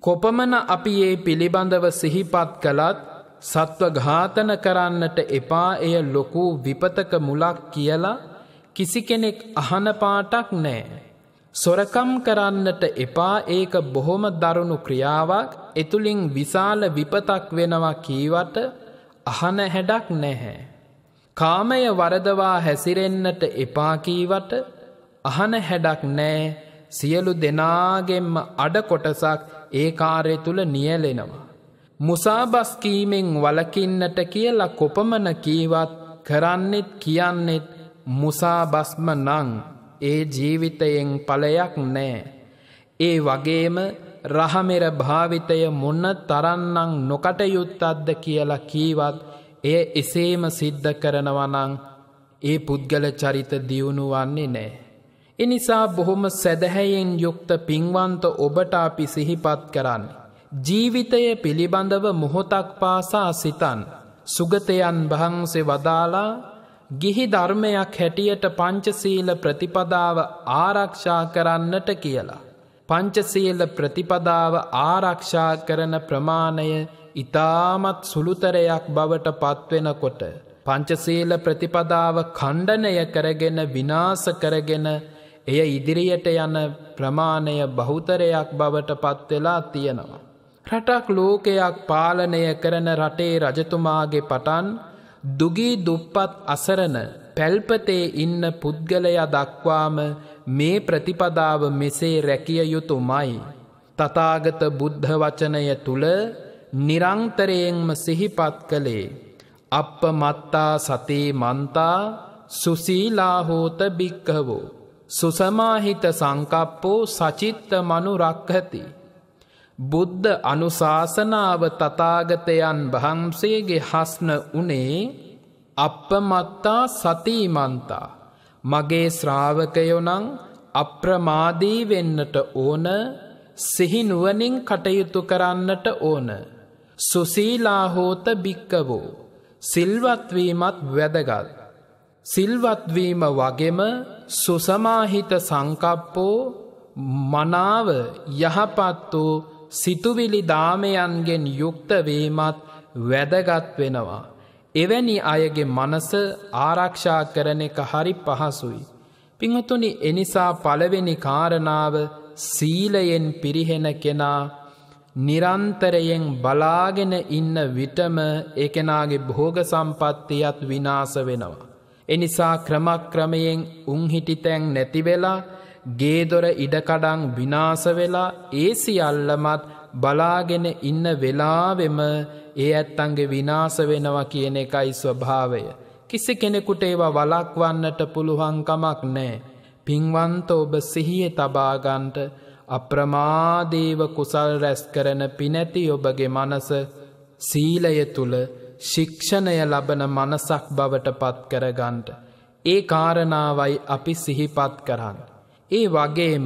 කොපමන අපි ඒ පිළිබඳව සිහිපත් කළත් සත්ව ඝාතන කරන්නට එපා එය ලොකු විපතක මුලක් කියලා කිසි කෙනෙක් අහන පාටක් නෑ. සොරකම් කරන්නට එපා ඒක බොහොම දරුණු ක්‍රියාවක් එතුළින් විශාල විපතක් වෙනවා කීවට අහන හැඩක් නැහැ. කාමය වරදවා හැසිරෙන්න්නට එපාකීවට අහන හැඩක් නෑ සියලු දෙනාගෙන්ම අඩකොටසක් ඒ කාරය තුළ නියලෙනවා. මුසාබස්කීමෙන් වලකින්නට කියලා කොපමන කීවත් කරන්නෙත් කියන්නෙත් මුසාබස්ම නං. ඒ ජීවිතයෙන් ඵලයක් නෑ. ඒ වගේම රහමෙර භාවිතය මොන්න තරන්නං නොකටයුත්තද්ද කියලා කීවත් එය එසේම සිද්ධ කරනවනං ඒ පුද්ගල චරිත දියුණු වන්නේ නෑ. එනිසා බොහොම සැදැහැයෙන් යුක්ත පින්වන්ත ඔබට අපි සිහිපත් කරන්න. ජීවිතය පිළිබඳව මොහොතක් පාසා සිතන්. සුගතයන් භංසේ වදාලා ගිහි ධර්මයක් හැටියට පංචසීල ප්‍රතිපදාව ආරක්ෂා කරන්නට කියලා. පංචසීල ප්‍රතිපදාව ආරක්ෂා කරන ප්‍රමාණය ඉතාමත් සුළුතරයක් බවට පත්වෙනකොට. පංචසීල ප්‍රතිපදාව කණ්ඩනය කරගෙන විනාස කරගෙන එය ඉදිරියට යන ප්‍රමාණය බහුතරයක් බවට පත්වෙලා තියෙනවා. රටක් ලෝකයක් පාලනය කරන රටේ රජතුමාගේ පටන් දුගී දුප්පත් අසරණ පැල්පතේ ඉන්න පුද්ගලයා දක්වාම මේ ප්‍රතිපදාව මෙසේ රැකිය යුතුමයි. තතාගත බුද්ධ වචනය තුළ නිරංතරයෙන්ම සිහිපත් කළේ. අප මත්තා සතේ මන්තා සුසීලාහෝත බික්කවෝ. සුසමාහිත සංකප්පෝ සචිත්ත මනු රක්හති. බුද්ධ අනුශාසනාව තතාගතයන් වහන්සේගේ හස්න උනේ අපමත්තා සතීමන්තා මගේ ශ්‍රාවකයොනං අප්‍රමාදී වෙන්නට ඕන සිහිනුවනින් කටයුතු කරන්නට ඕන සුසීලාහෝත භික්කවෝ සිල්වත්වීමත් වැදගත් සිල්වත්වීම වගේම සුසමාහිත සංකප්පෝ මනාව යහපත් වූ සිතුවිලි දාමයන්ගෙන් යුක්තවීමත් වැදගත් වෙනවා. එවැනි අයගේ මනස ආරක්ෂා කරන එක හරි පහසුයි. පිංහතුනි එනිසා පළවෙනි කාරණාව සීලයෙන් පිරිහෙන කෙනා නිරන්තරයෙන් බලාගෙන ඉන්න විටම එකනාගේ භෝග සම්පත්තියත් විනාස වෙනවා. එනිසා ක්‍රමක්‍රමයෙන් උංහිටිතැන් නැතිවෙලා ගේදොර ඉඩකඩං විනාස වෙලා ඒ සියල්ලමත් බලාගෙන ඉන්න වෙලාවෙම ඒ ඇත්තන්ගේ විනාස වෙනවා කියන එකයි ස්වභාවය. කිසි කෙනෙකුට ඒවා වලක්වන්නට පුළුවන්කමක් නෑ. පින්වන්ත ඔබ සිහිය තබාගන්ට අප්‍රමාදේව කුසල් රැස් කරන පිනැති ඔබගේ මනස සීලය තුළ ශික්ෂණය ලබන මනසක් බවට පත් කරගන්ට. ඒ කාරණාවයි අපි සිහිපත් කරන්න. ඒ වගේම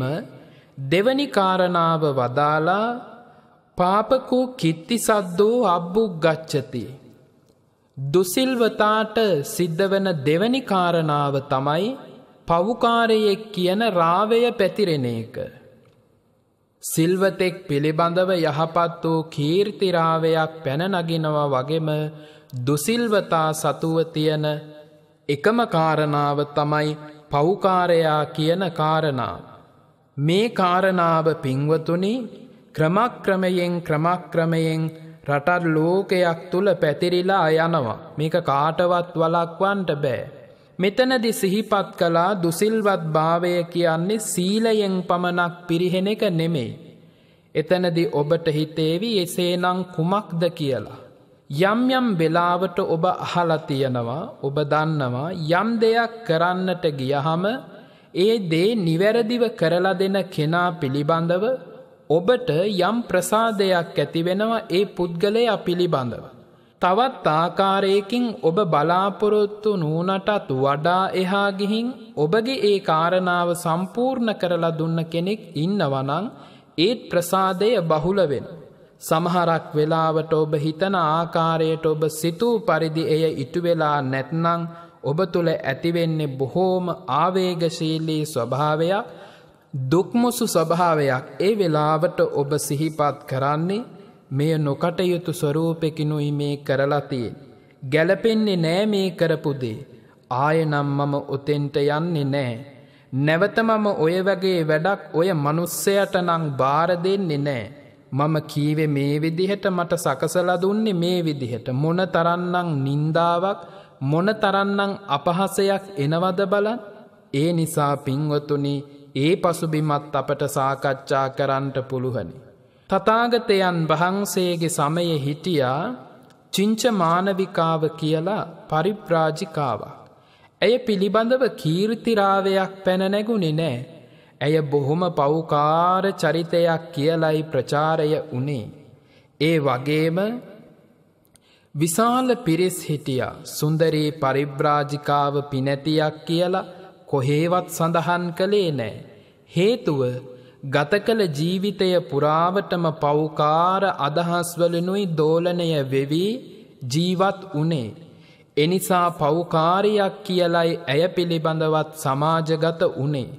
දෙවනි කාරණාව වදාලා පාපකෝ කිත්ති සද්දෝ අබ්බු ගච්චති. දුසිල්වතාට සිද්ධ වන දෙවනි කාරණාව තමයි පවුකාරයෙක් කියන රාවය පැතිරෙන එක. සිල්වතෙක් පිළිබඳව යහපත් වූ කීර්තිරාවයක් පැනනගිනවා වගේම දුසිල්වතා සතුව තියන එකම කාරණාව තමයි පෞකාරයා කියන කාරණා. මේ කාරණාව පිංවතුනි ක්‍රමක්‍රමයෙන් ක්‍රමක්‍රමයෙන් රටත් ලෝකයක් තුළ පැතිරිලා යනවා. මේක කාටවත් වලක්වන්ට බෑ. මෙතනදි සිහිපත් කලා දුසිල්වත් භාවය කියන්නේ සීලයෙන් පමණක් පිරිහෙන එක නෙමෙයි. එතනදි ඔබට හිතේවි එසේනං කුමක්ද කියලා. යම් යම් වෙලාවට ඔබ අහලතියනවා ඔබ දන්නවා යම් දෙයක් කරන්නට ගියහම ඒ දේ නිවැරදිව කරලා දෙන කෙනා පිළිබඳව ඔබට යම් ප්‍රසාදයක් ඇතිවෙනවා ඒ පුද්ගලයා පිළිබඳව. තවත් ආකාරයකින් ඔබ බලාපොරොත්තු නූනටත් වඩා එහා ගිහින් ඔබගේ ඒ කාරණාව සම්පූර්ණ කරලා දුන්න කෙනෙක් ඉන්නවනං ඒත් ප්‍රසාදය බහුලවෙන. සමහරක් වෙලාවට ඔබ හිතන ආකාරයට ඔබ සිතූ පරිදි එය ඉටුවෙලා නැත්නං ඔබ තුළ ඇතිවෙන්නේ බොහෝම ආවේගශීලී ස්වභාවයක් දුක්මුසු ස්වභාවයක් ඒ වෙලාවට ඔබ සිහිපත් කරන්නේ මෙය නොකටයුතු ස්වරූපෙකිනුයි මේ කරලතියෙන්. ගැලපෙන්නේ නෑ මේ කරපුදේ. ආයනම් මම ඔතෙන්ට යන්නේ නෑ. නැවතමම ඔය වගේ වැඩක් ඔය මනුස්සයට නං බාර දෙන්නේ නෑ. මම කීවේ මේ විදිහට මට සකසලා දුන්නේ මේ විදිහට මොන තරන්නම් නින්දාවක් මොන තරන්නම් අපහසයක් එනවද බලන් ඒ නිසා පින්වතුනි ඒ පසුබිමත් අපට සාකච්ඡා කරන්නට පුළුහනි. තතාගතයන් වහන්සේගේ සමය හිටියා චිංච මානවිකාව කියලා පරිප්‍රාජිකාවක්. ඇය පිළිබඳව කීර්තිරාවයක් පැනනැගුණි නෑ ඇය බොහොම පෞකාර චරිතයක් කියලයි ප්‍රචාරය වනේ. ඒ වගේම විශාල පිරිස් හිටියා සුන්දරී පරිබ්‍රාජිකාව පිනැතියක් කියලා කොහේවත් සඳහන් කළේ නෑ. හේතුව ගත කළ ජීවිතය පුරාවටම පෞකාර අදහස්වලනුයි දෝලනය වෙවී ජීවත් වනේ. එනිසා පෞකාරයක් කියලයි ඇය පිළිබඳවත් සමාජගත වනේ.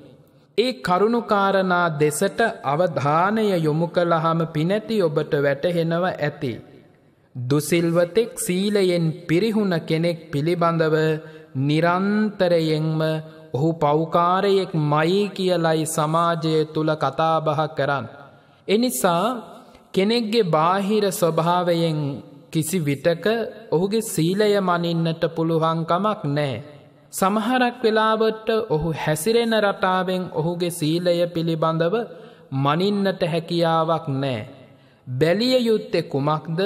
ඒ කරුණුකාරණා දෙසට අවධානය යොමු කළහම පිනැති ඔබට වැටහෙනව ඇති. දුසිල්වතෙක් සීලයෙන් පිරිහුණ කෙනෙක් පිළිබඳව නිරන්තරයෙන්ම ඔහු පෞකාරයෙක් මයි කියලයි සමාජය තුළ කතාබහ කරන්න. එනිසා කෙනෙක්ගේ බාහිර ස්වභාවයෙන් කිසි විටක ඔහුගේ සීලය මනින්නට පුළුවන්කමක් නෑ. සමහරක් වෙලාවට ඔහු හැසිරෙන රටාවෙන් ඔහුගේ සීලය පිළිබඳව මනින්නට හැකියාවක් නෑ. බැලිය යුත්තෙ කුමක්ද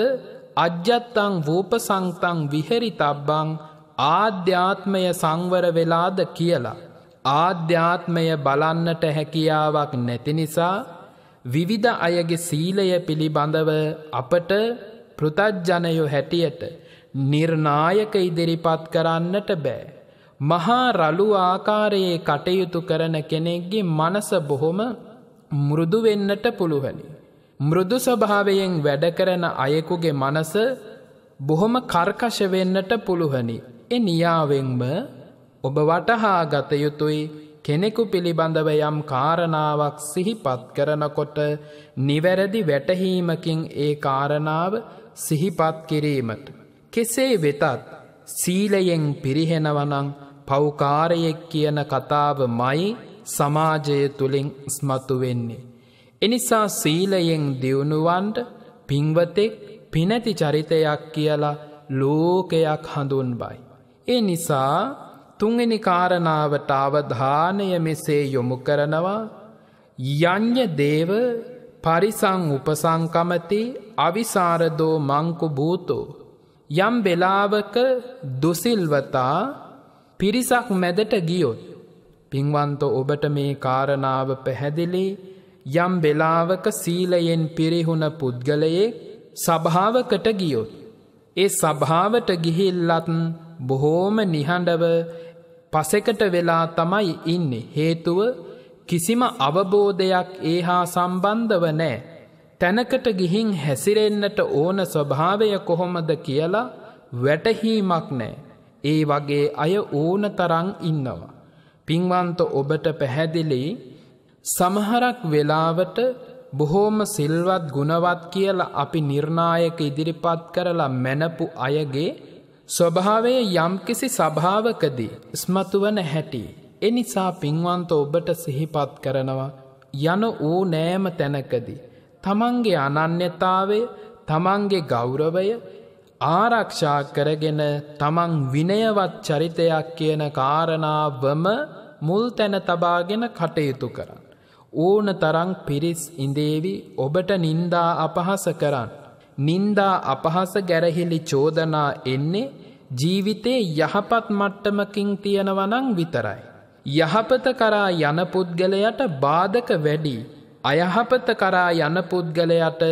අජ්‍යත්තං වූප සංතං විහෙරි තබ්බං ආධ්‍යාත්මය සංවර වෙලාද කියලා. ආධ්‍යාත්මය බලන්නට හැකියාවක් නැති නිසා විවිධ අයගේ සීලය පිළිබඳව අපට පෘතජ්ජනයෝ හැටියට නිර්නායක ඉදිරිපත් කරන්නට බෑ. මහා රළු ආකාරයේ කටයුතු කරන කෙනෙක්ගේ මනස බොහොම මුරුදු වෙන්නට පුළුවනි. මෘදු ස්වභාවයෙන් වැඩ කරන අයෙකුගේ මනස බොහොම කර්කශ වෙන්නට පුළුවනි. එ නියාවෙන්ම ඔබ වටහා ගත යුතුයි කෙනෙකු පිළිබඳව යම් කාරණාවක් සිහිපත් කරනකොට නිවැරදි වැටහීමකින් ඒ කාරණාව සිහිපත් කිරීමට. කෙසේ වෙතත් සීලයෙන් පිරිහෙනවනං පෞකාරයෙක් කියන කතාව මයි සමාජය තුළින් ස්මතු වෙන්නේ. එනිසා සීලයෙන් දියුණුවන්ට පිංවතෙක් පිනැති චරිතයක් කියලා ලෝකයක් හඳුන්බයි. ඒ නිසා තුන්ගනි කාරණාවට අවධානය මෙසේ යොමු කරනවා යං්‍ය දේව පරිසං උපසංකමති අවිසාරදෝ මංකු භූතෝ. යම් වෙලාවක දුසිල්වතා පිරිසක් මැදට ගියොත් පින්වන්ත ඔබට මේ කාරණාව පැහැදිලි යම් වෙලාවක සීලයෙන් පිරිහුණ පුද්ගලයේ සභාවකට ගියොත්. ඒ සභාවට ගිහිල්ලත්න් බොහෝම නිහඬව පසෙකට වෙලා තමයි ඉන්නේ හේතුව කිසිම අවබෝධයක් ඒ හා සම්බන්ධව නෑ. තැනකට ගිහින් හැසිරෙන්න්නට ඕන ස්වභාවය කොහොමද කියලා වැටහීමක් නෑ. ඒ වගේ අය ඕන තරං ඉන්නවා. පින්වන්ත ඔබට පැහැදිලි සමහරක් වෙලාවට බොහෝම සිල්වත් ගුණවත් කියලා අපි නිර්ණායක ඉදිරිපත් කරලා මැනපු අයගේ ස්වභාවය යම්කිසි සභාවකදී ස්මතුවන හැටි. එනිසා පින්වන්ත ඔබට සිහිපත් කරනවා යන ඌ නෑම තැනකදී. තමන්ගේ අනන්‍යතාවය තමන්ගේ ගෞරවය ආරක්ෂා කරගෙන තමන් විනයවත් චරිතයක් කියන කාරණාවම මුල් තැන තබාගෙන කටයුතු කරන්න. ඕන තරං පිරිස් ඉඳේවි ඔබට නින්දා අපහස කරන්න. නින්දා අපහස ගැරහිලි චෝදනා එන්නේ ජීවිතේ යහපත් මට්ටමකින් තියෙනවනං විතරයි. යහපත කරා යන පුද්ගලයට බාධක වැඩි අයහපත කරා යන පුද්ගලයට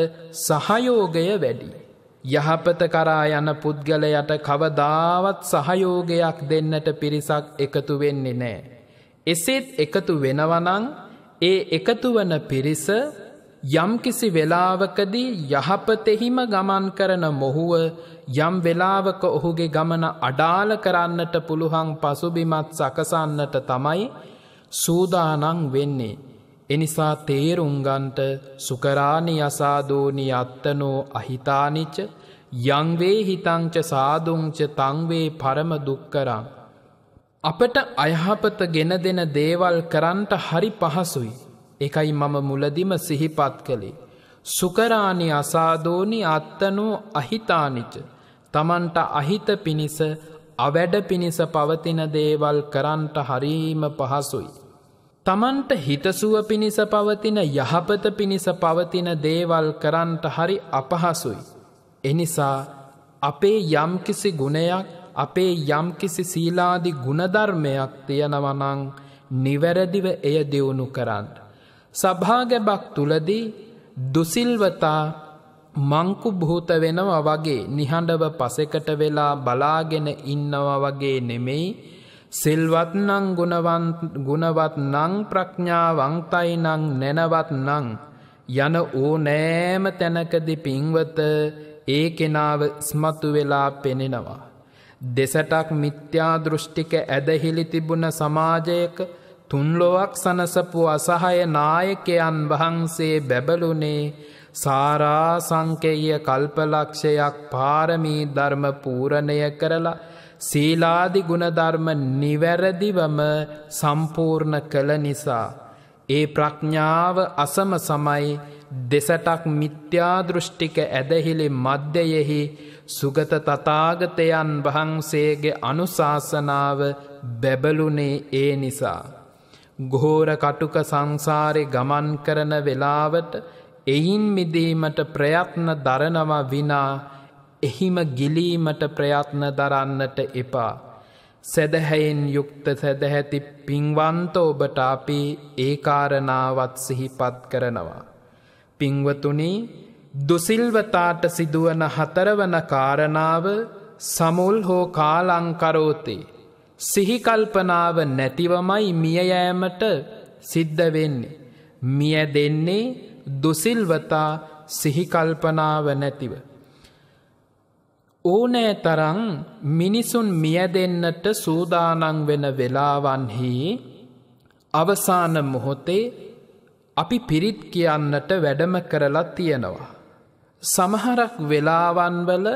සහයෝගය වැඩි. යහපත කරා යන පුද්ගලයට කවදාවත් සහයෝගයක් දෙන්නට පිරිසක් එකතු වෙන්නේ නෑ. එසේත් එකතු වෙනවනං ඒ එකතුවන පිරිස යම්කිසි වෙලාවකදී යහපතෙහිම ගමන් කරන මොහුව යම් වෙලාවක ඔහුගේ ගමන අඩාල කරන්නට පුළුහන් පසුබිමත් සකසන්නට තමයි සූදානං වෙන්නේ. එනිසා තේරුම්ගන්ට සුකරාණි යසාදෝනි අත්තනෝ අහිතානිච්ච යංවේ හිතංච සාදුංච තංවේ පරම දුක්කරං. අපට අයහපත ගෙන දෙන දේවල් කරන්ට හරි පහසුයි. එකයි මම මුලදිම සිහිපත් කළේ. සුකරාණි අසාදෝනි අත්තනෝ අහිතානිච. තමන්ට අහිත පිණිස අවැඩ පිණිස පවතින දේවල් කරන්ට හරීම පහසුයි. තමන්ට හිතසුව පිණිස පවතින යහපත පිණිස පවතින දේවල් කරන්ට හරි අපහසුයි. එනිසා අපේ යම්කිසි ගුණයක් අපේ යම්කිසි සීලාදි ගුණධර්මයක් තියෙනවනං නිවැරදිව එය දියුණු කරන්න. සභාගැබක් තුළදී දුසිල්වතා මංකු භූත වෙනවා වගේ නිහඬව පසෙකට වෙලා බලාගෙන ඉන්නවා වගේ නෙමෙයි සිල්වත්නං ගුණවත් නං ප්‍රඥාවංතයිනං නැනවත් නං යන ඕ නෑම තැනකදි පිංවත ඒ කෙනාව ස්මතු වෙලා පෙනෙනවා. දෙසටක් මිත්‍යා දෘෂ්ටික ඇදහිලි තිබුණ සමාජයක තුන්ලොවක් සනසපු අසහය නායකයන් වහන්සේ බැබලුනේ සාරා සංකෙය කල්පලක්ෂයක් පාරමී ධර්ම පූරණය කරලා සීලාදි ගුණධර්ම නිවැරදිවම සම්පූර්ණ කළ නිසා. ඒ ප්‍රඥාව අසම සමයි දෙසටක් මිත්‍යාදෘෂ්ටික ඇදහිලි මධ්‍යයෙහි සුගත තතාගතයන් වහන්සේගේ අනුශාසනාව බැබලුනේ ඒ නිසා. ගෝර කටුක සංසාරෙ ගමන් කරන වෙලාවට එයින් මිදීමට ප්‍රයත්න දරනවා විනා එහිම ගිලීමට ප්‍රයත්න දරන්නට එපා. සැදහැයෙන් යුක්ත සැදැහැති පින්වන්ත ඔබට අපි ඒකාරණාවත් සිහිපත් කරනවා. පිංවතුනි දුසිල්වතාට සිදුවන හතරවන කාරණාව සමුල් හෝ කාලංකරෝති. සිහිකල්පනාව නැතිවමයි මියයෑමට සිද්ධ වෙන්නේ. මිය දෙන්නේ දුසිල්වතා සිහිකල්පනාව නැතිව. ඕනෑ තරං මිනිසුන් මියදෙන්නට සූදානං වෙන වෙලාවන්හි අවසාන මොහොතේ අපි පිරිත් කියන්නට වැඩම කරලා තියෙනවා. සමහරක් වෙලාවන්වල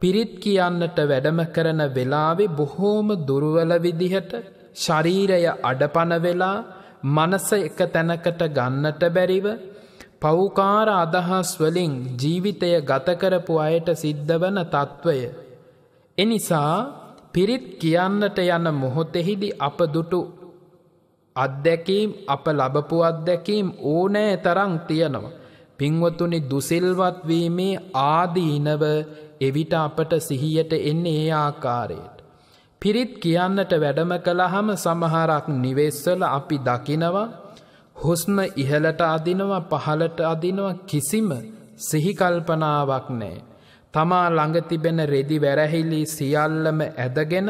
පිරිත් කියන්නට වැඩම කරන වෙලාවෙ බොහෝම දුරුවල විදිහට ශරීරය අඩපන වෙලා මනස එක තැනකට ගන්නට බැරිව පෞකාර අදහස් වලින් ජීවිතය ගතකරපු අයට සිද්ධවන තත්ත්වය. එනිසා පිරිත් කියන්නට යන මොහොතෙහිදි අප දුටු අත්දැකීම් අප ලබපු අත්දැකීම් ඕනෑ තරං තියෙනවා. පින්වතුනි දුසිල්වත්වීමේ ආදීනව එවිට අපට සිහියට එන්නේ ඒ ආකාරයට. පිරිත් කියන්නට වැඩම කළහම සමහරක් නිවෙස්සල අපි දකිනවා හුස්ම ඉහලට අදිනවා පහලට අදිනවා කිසිම සිහිකල්පනාවක් නෑ. තමා ළඟතිබෙන රෙදි වැරහිලි සියල්ලම ඇදගෙන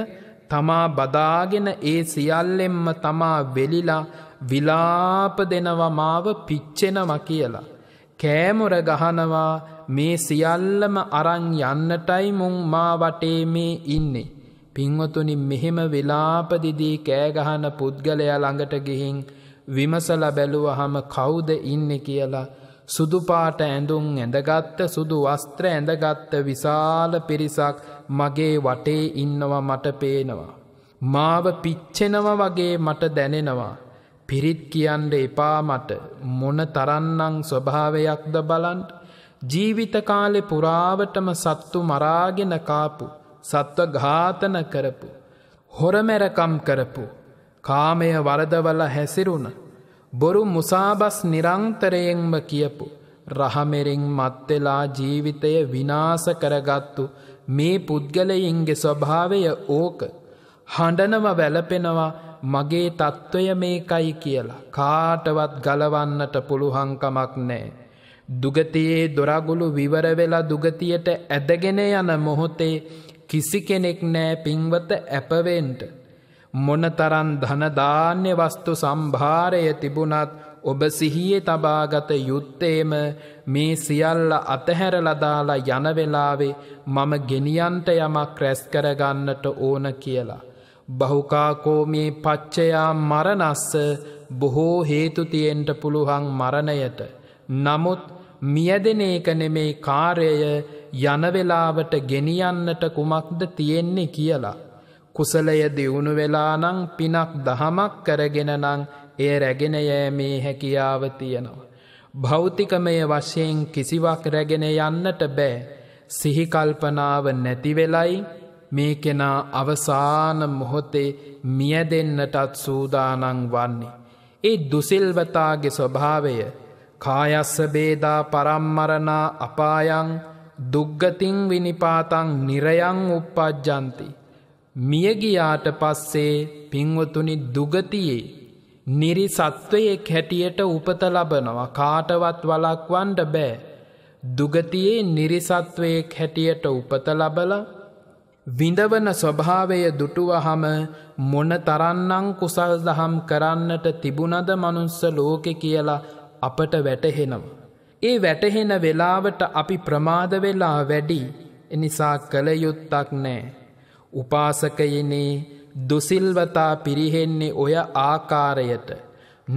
තමා බදාගෙන ඒ සියල්ලෙම්ම තමා වෙලිලා විලාප දෙනවා මාව පිච්චෙනව කියලා. කෑමොර ගහනවා මේ සියල්ලම අරං යන්නටයි මුං මා වටේ මේ ඉන්නේ. පින්වතුනි මෙහෙම විලාපදිදී කෑගහන පුද්ගලයා ළඟට ගිහින් විමසල බැලුවහම කවුද ඉන්න කියලා සුදුපාට ඇඳුම් ඇඳගත්ත සුදු වස්ත්‍ර ඇඳගත්ත විශාල පිරිසක් මගේ වටේ ඉන්නවා මට පේනවා. මාව පිච්චෙනව වගේ මට දැනෙනවා. පිරිත් කියන්ඩ එපා මට මොන තරන්නං ස්වභාවයක්ද බලන්ට ජීවිත කාලෙ පුරාවටම සත්තු මරාගෙන කාපු සත්ව ඝාතන කරපු හොරමැරකම් කරපු කාමය වරදවල හැසිරුණ. බොරු මුසාබස් නිරංතරයෙන්ම කියපු. රහමෙරින් මත්වෙලා ජීවිතය විනාස කරගත්තු මේ පුද්ගලයින්ගේ ස්වභාවය ඕක. හඬනව වැලපෙනවා මගේ තත්ත්වය මේකයි කියලා. කාටවත් ගලවන්නට පුළුහංකමක් නෑ. දුගතියේ දොරගුළු විවරවෙලා දුගතියට ඇදගෙන යන මොහොතේ කිසි කෙනෙක් නෑ පින්වත ඇපවෙන්ට. මොනතරන් ධනධාන්‍ය වස්තු සම්භාරය තිබුණත් ඔබ සිහියේ තබාගත යුත්තේම මේ සියල්ල අතහැරලදාලා යනවෙලාවේ මම ගෙනියන්ට යමක් රැස් කරගන්නට ඕන කියලා. බහුකාකෝ මේ පච්චයා මරණස්ස බොහෝ හේතුතියෙන්ට පුළුවන් මරණයට. නමුත් මියදෙන එක නෙමේ කාර්යය යනවෙලාවට ගෙනියන්නට කුමක්ද තියෙන්නේ කියලා. කුසලය දියුණු වෙලානං පිනක් දහමක් කරගෙනනං එය රැගෙන යෑමේ හැකියාව තියෙනවා. භෞතිකමය වශයෙන් කිසිවක් රැගෙන යන්නට බෑ සිහිකල්පනාව නැතිවෙලයි මේ කෙනා අවසාන මොහොතේ මිය දෙන්නටත් සූදානං වන්නේ. ඒ දුසිල්වතාගේ ස්වභාවය කායස්ස බේදා පරම්මරණා අපායං දුග්ගතින් විනිපාතං නිරයං උප්පජ්ජන්ති. මියගියාට පස්සේ පින්වතුනි දුගතියේ. නිරි සත්වයෙක් හැටියට උපත ලබනවා කාටවත් වලක්වන්ඩ බෑ. දුගතියේ නිරිසත්වයෙක් හැටියට උපත ලබල විඳවන ස්වභාවය දුටුවහම මොන තරන්නං කුසල් දහම් කරන්නට තිබුණද මනුස්ස ලෝකෙ කියලා අපට වැටහෙනවා. ඒ වැටහෙන වෙලාවට අපි ප්‍රමාද වෙලා වැඩි එනිසා කළයුත්තක් නෑ. උපාසකයනේ දුසිල්වතා පිරිහෙන්නේ ඔය ආකාරයට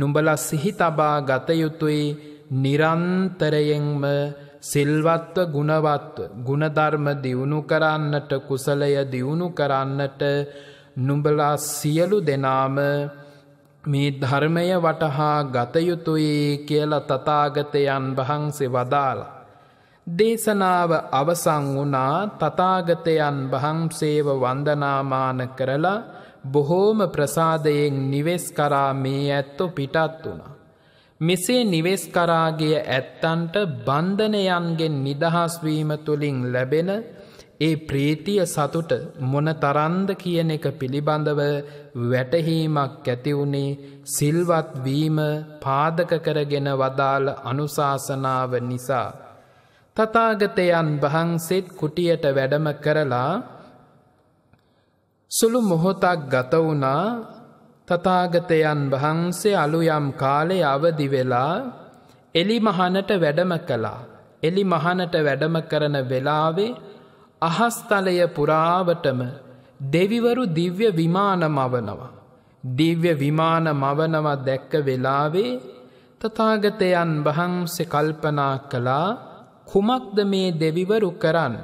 නුඹල සිහි තබා ගතයුතුයි නිරන්තරයෙන්ම සිල්වත්ව ගුණවත්ව ගුණධර්ම දියුණු කරන්නට කුසලය දියුණු කරන්නට නුඹලා සියලු දෙනාම මේ ධර්මය වටහා ගතයුතුයි කියල තතාගතයන් වහන්සේ වදාලා. දේශනාව අවසං වුණා තතාගතයන් වහන්සේව වන්දනාමාන කරලා බොහෝම ප්‍රසාදයෙන් නිවෙස් කරා මේ ඇත්තො පිටත් වුණා. මෙසේ නිවෙස් කරාගිය ඇත්තන්ට බන්ධනයන්ගෙන් නිදහස්වීම තුළින් ලැබෙන ඒ ප්‍රීතිය සතුට මොන තරන්ද කියන එක පිළිබඳව වැටහීමක් ඇතිවුණේ සිල්වත් වීම පාදක කරගෙන වදාළ අනුශාසනාව නිසා. තතාගතයන් වහන්සේත් කුටියට වැඩම කරලා සුළු මොහොතක් ගතවුණා තතාගතයන් වහන්සේ අලුයම් කාලේ අවදි වෙලා එලි මහනට වැඩම කළා. එලි මහනට වැඩම කරන වෙලාවේ අහස්තලය පුරාවටම දෙවිවරු දිව්‍ය විමාන මවනවා. දිව්‍ය විමාන මවනවා දැක්ක වෙලාවේ තතාගතයන් වහන්සේ කල්පනා කලා කුමක්ද මේ දෙවිවරු කරන්න.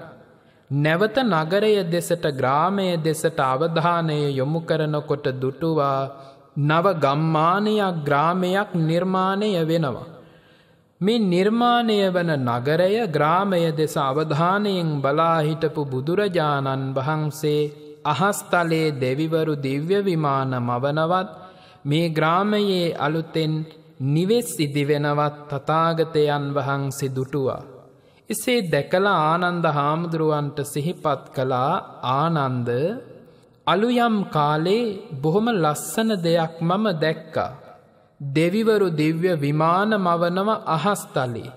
නැවත නගරය දෙසට ග්‍රාමය දෙසට අවධානය යොමු කරනකොට දුටුවා නව ගම්මානයක් ග්‍රාමයක් නිර්මාණය වෙනවා. මේ නිර්මාණය වන නගරය ග්‍රාමය දෙස අවධානයෙන් බලාහිටපු බුදුරජාණන් වහන්සේ අහස්තලේ දෙවිවරු දිව්‍යවිමාන මවනවත් මේ ග්‍රාමයේ අලුතෙන් නිවෙස් ඉදිවෙනවත් තතාගතයන් වහන්සේ දුටුවා. එසේ දැකලා ආනන්ද හාමුදුරුවන්ට සිහිපත් කළා ආනන්ද අලුයම් කාලේ බොහොම ලස්සන දෙයක් මම දැක්කා. දෙවිවරු දිව්‍ය විමාන මවනව අහස්තලේ.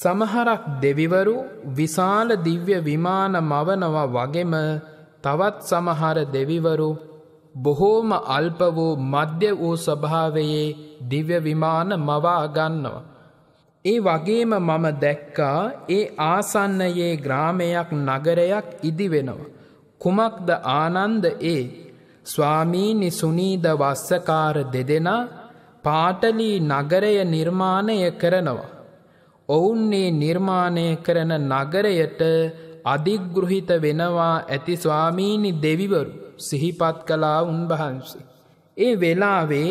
සමහරක් දෙවිවරු විශාල දිව්‍ය විමාන මවනවා වගේම තවත් සමහර දෙවිවරු බොහෝම අල්ප වූ මධ්‍ය වූ ස්වභාවයේ දිව්‍ය විමාන මවා ගන්නවා. ඒ වගේම මම දැක්කා ඒ ආසන්නයේ ග්‍රාමයක් නගරයක් ඉදි වෙනවා. කුමක්ද ආනන්ද ඒ ස්වාමීනි සුනීද වස්සකාර දෙදෙනා පාටලී නගරය නිර්මාණය කරනවා. ඔවුන්නේ නිර්මාණය කරන නගරයට අධිගෘහිත වෙනවා ඇති ස්වාමීනි දෙවිවරු සිහිපත් කලා උන්වහන්සේ. ඒ වෙලාවේ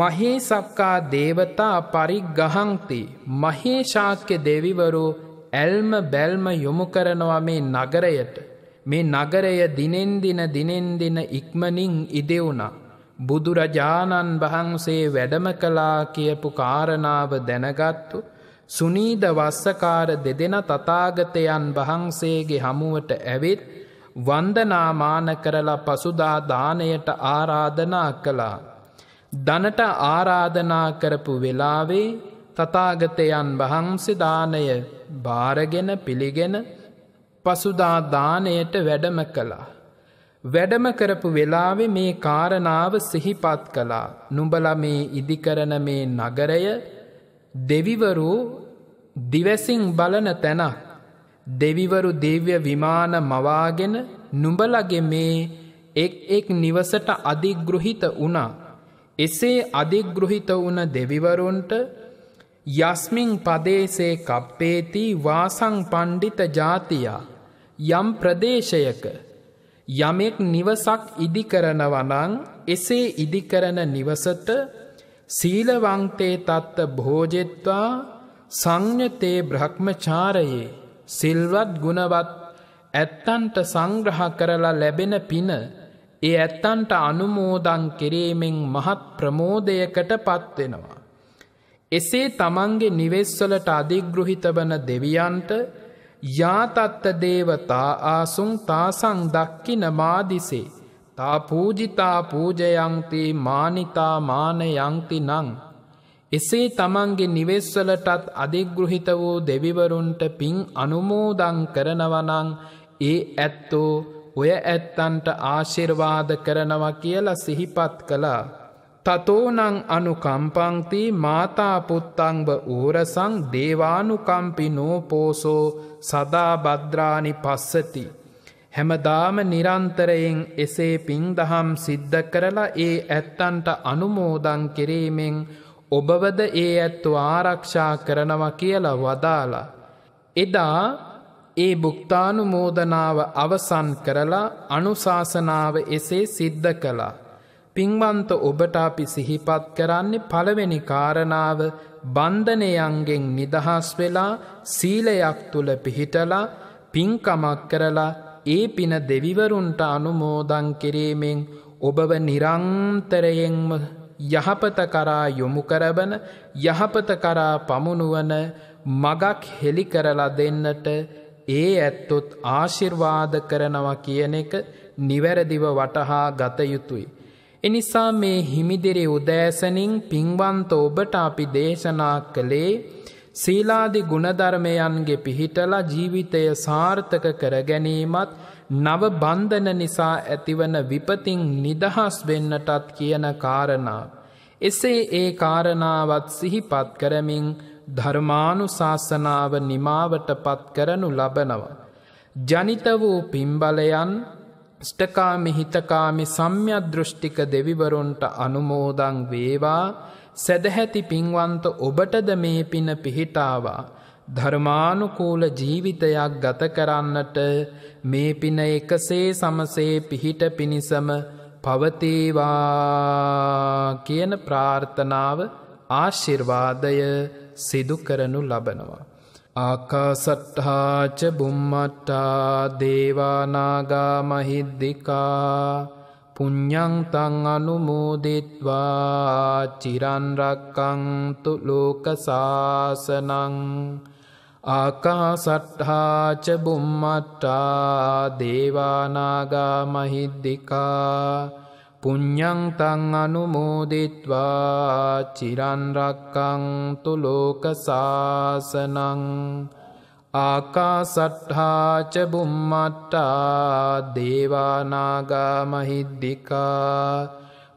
මහේසක්කා දේවතා පරිග්ගහන්තේ මහේශාක්‍ය දෙවිවරු ඇල්ම බැල්ම යොමු කරනවා මේ නගරයට මේ නගරය දිනෙන්දින දිනෙන්දින ඉක්මනින් ඉදෙවුණා බුදුරජාණන් වහන්සේ වැඩම කලා කියපු කාරණාව දැනගත්තු සුනීද වස්සකාර දෙදෙන තතාගතයන් වහන්සේගේ හමුවට ඇවිත් වන්දනාමාන කරලා පසුදා දානයට ආරාධනා කලා දනට ආරාධනා කරපු වෙලාවේ තතාගතයන් වහන්සේ දානය භාරගෙන පිළිගෙන පසුදා දානයට වැඩම කළා. වැඩම කරපු වෙලාවෙ මේ කාරණාව සිහිපත් කළා නුඹල මේ ඉදිකරන මේ නගරය දෙවිවරු දිවැසින් බලන තැනක් දෙවිවරු දෙව්‍ය විමාන මවාගෙන නුඹලගේ මේ එක් එක් නිවසට අධිගෘහිත වනා එසේ අධිග්‍රහිත වුණ දෙවිවරුන්ට යස්මින් පදේසේ කප්පේති වාසං පණ්ඩිත ජාතියා යම් ප්‍රදේශයක යමෙක් නිවසක් ඉදිකරනවනං එසේ ඉදිකරන නිවසට සීලවංතේ තත්ත භෝජෙත්වා සංඥතේ බ්‍රහ්මචාරයේ සිල්වත් ගුණවත් ඇත්තන්ට සංග්‍රහ කරලා ලැබෙන පින ඒ ඇත්තන්ට අනුමෝදන් කිරීමෙන් මහත් ප්‍රමෝදයකට පත්වෙනවා. එසේ තමන්ගේ නිවෙස්වලට අධිග්‍රහිත වන දෙවියන්ට යාතත්ත දේවතා ආසුන් තාසං දක්කින මාදිසේ තා පූජිතා පූජයංති මානිතා මානයංති නං. එසේ තමන්ගේ නිවෙස්වලටත් අධිග්‍රහිත වූ දෙවිවරුන්ට පින් අනුමෝදං කරනවනං ඒ ඇත්තෝ ඔය ඇත්තන්ට ආශිර්වාද කරනවා කියලා සිහිපත් කළා. තතෝනං අනුකම්පංති මාතාපුත්තංබ ඌරසං දේවානුකම්පි නෝපෝසෝ සදා බද්‍රානි පස්සති. හැමදාම නිරන්තරයෙන් එසේ පින්දහම් සිද්ධ කරලා ඒ ඇත්තන්ට අනුමෝදං කිරීමෙන් ඔබවද ඒ ඇත්තු ආරක්ෂා කරනවා කියලා වදාලා. එදා ඒ බුක්තානුමෝදනාව අවසන් කරලා අනුශාසනාව එසේ සිද්ධ කළා. පින්වන්ත ඔබට අපි සිහිපත් කරන්නේ පළවෙනි කාරණාව බන්ධනයන්ගෙන් නිදහස් වෙලා සීලයක් තුළ පිහිටලා පින්කමක් කරලා ඒ පින දෙවිවරුන්ට අනුමෝදන් කිරීමෙන් ඔබව නිරන්තරයෙන්ම යහපත කරා යොමු කරබන යහපත කරා පමුණුවන මගක් හෙළි කරලා දෙන්නට ඒ ඇත්තොත් ආශිර්වාද කරනවා කියන එක නිවැරදිව වටහා ගත යුතුයි. එනිසා මේ හිමිදිරි උදෑසනින් පින්වන්ත ඔබට අපි දේශනා කළේ සීලාදි ගුණධර්මයන්ගේ පිහිටලා ජීවිතය සාර්ථක කරගැනීමත් නව බන්ධන නිසා ඇතිවන විපතින් නිදහස් වෙන්නටත් කියන කාරණා. එසේ ඒ කාරණාවත් සිහිපත් කරමින් ධර්මානු ශාසනාව නිමාවට පත් කරනු ලබනවා. ජනිත වූ පිම්බලයන් ෂ්ටකාමි හිතකාමි සම්්‍යදෘෂ්ටික දෙවිවරුන්ට අනුමෝදං වේවා සැදැහැති පින්වන්ත ඔබටද මේ පින පිහිටාවා. ධර්මානුකූල ජීවිතයක් ගත කරන්නට මේ පින එකසේ සමසේ පිහිට පිණිසම පවතේවා කියන ප්‍රාර්ථනාව ආශිර්වාදය සිදු කරනු ලබනවා. ආකාසට්හාච බුම්මට්ටා දේවානාගා මහිද්දිකා පුඤ්ඥංතං අනුමෝදිත්වා චිරන්රක්කංතු ලෝකසාසනං ආකාසට්හාච බුම්මට්ටා දේවානාගා මහිද්දිකා පුඤ්ඥංතං අනුමෝදිත්වා චිරන්රක්කං තුලෝක සාසනං ආකාසට්හාච බුම්මට්ටා දේවානාගාමහිද්දිකා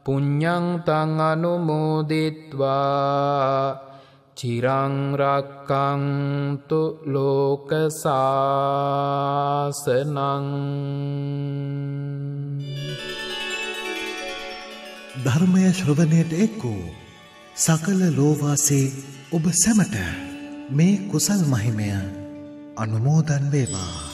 පුඤ්ඥංතං අනුමෝදිත්වා චිරංරක්කංතු ලෝක සාසනං ධර්මය ශ්‍රවණයට එක් වූ සකල ලෝවාසේ ඔබ සැමට මේ කුසල් මහිමය අනුමෝදන් වේවා.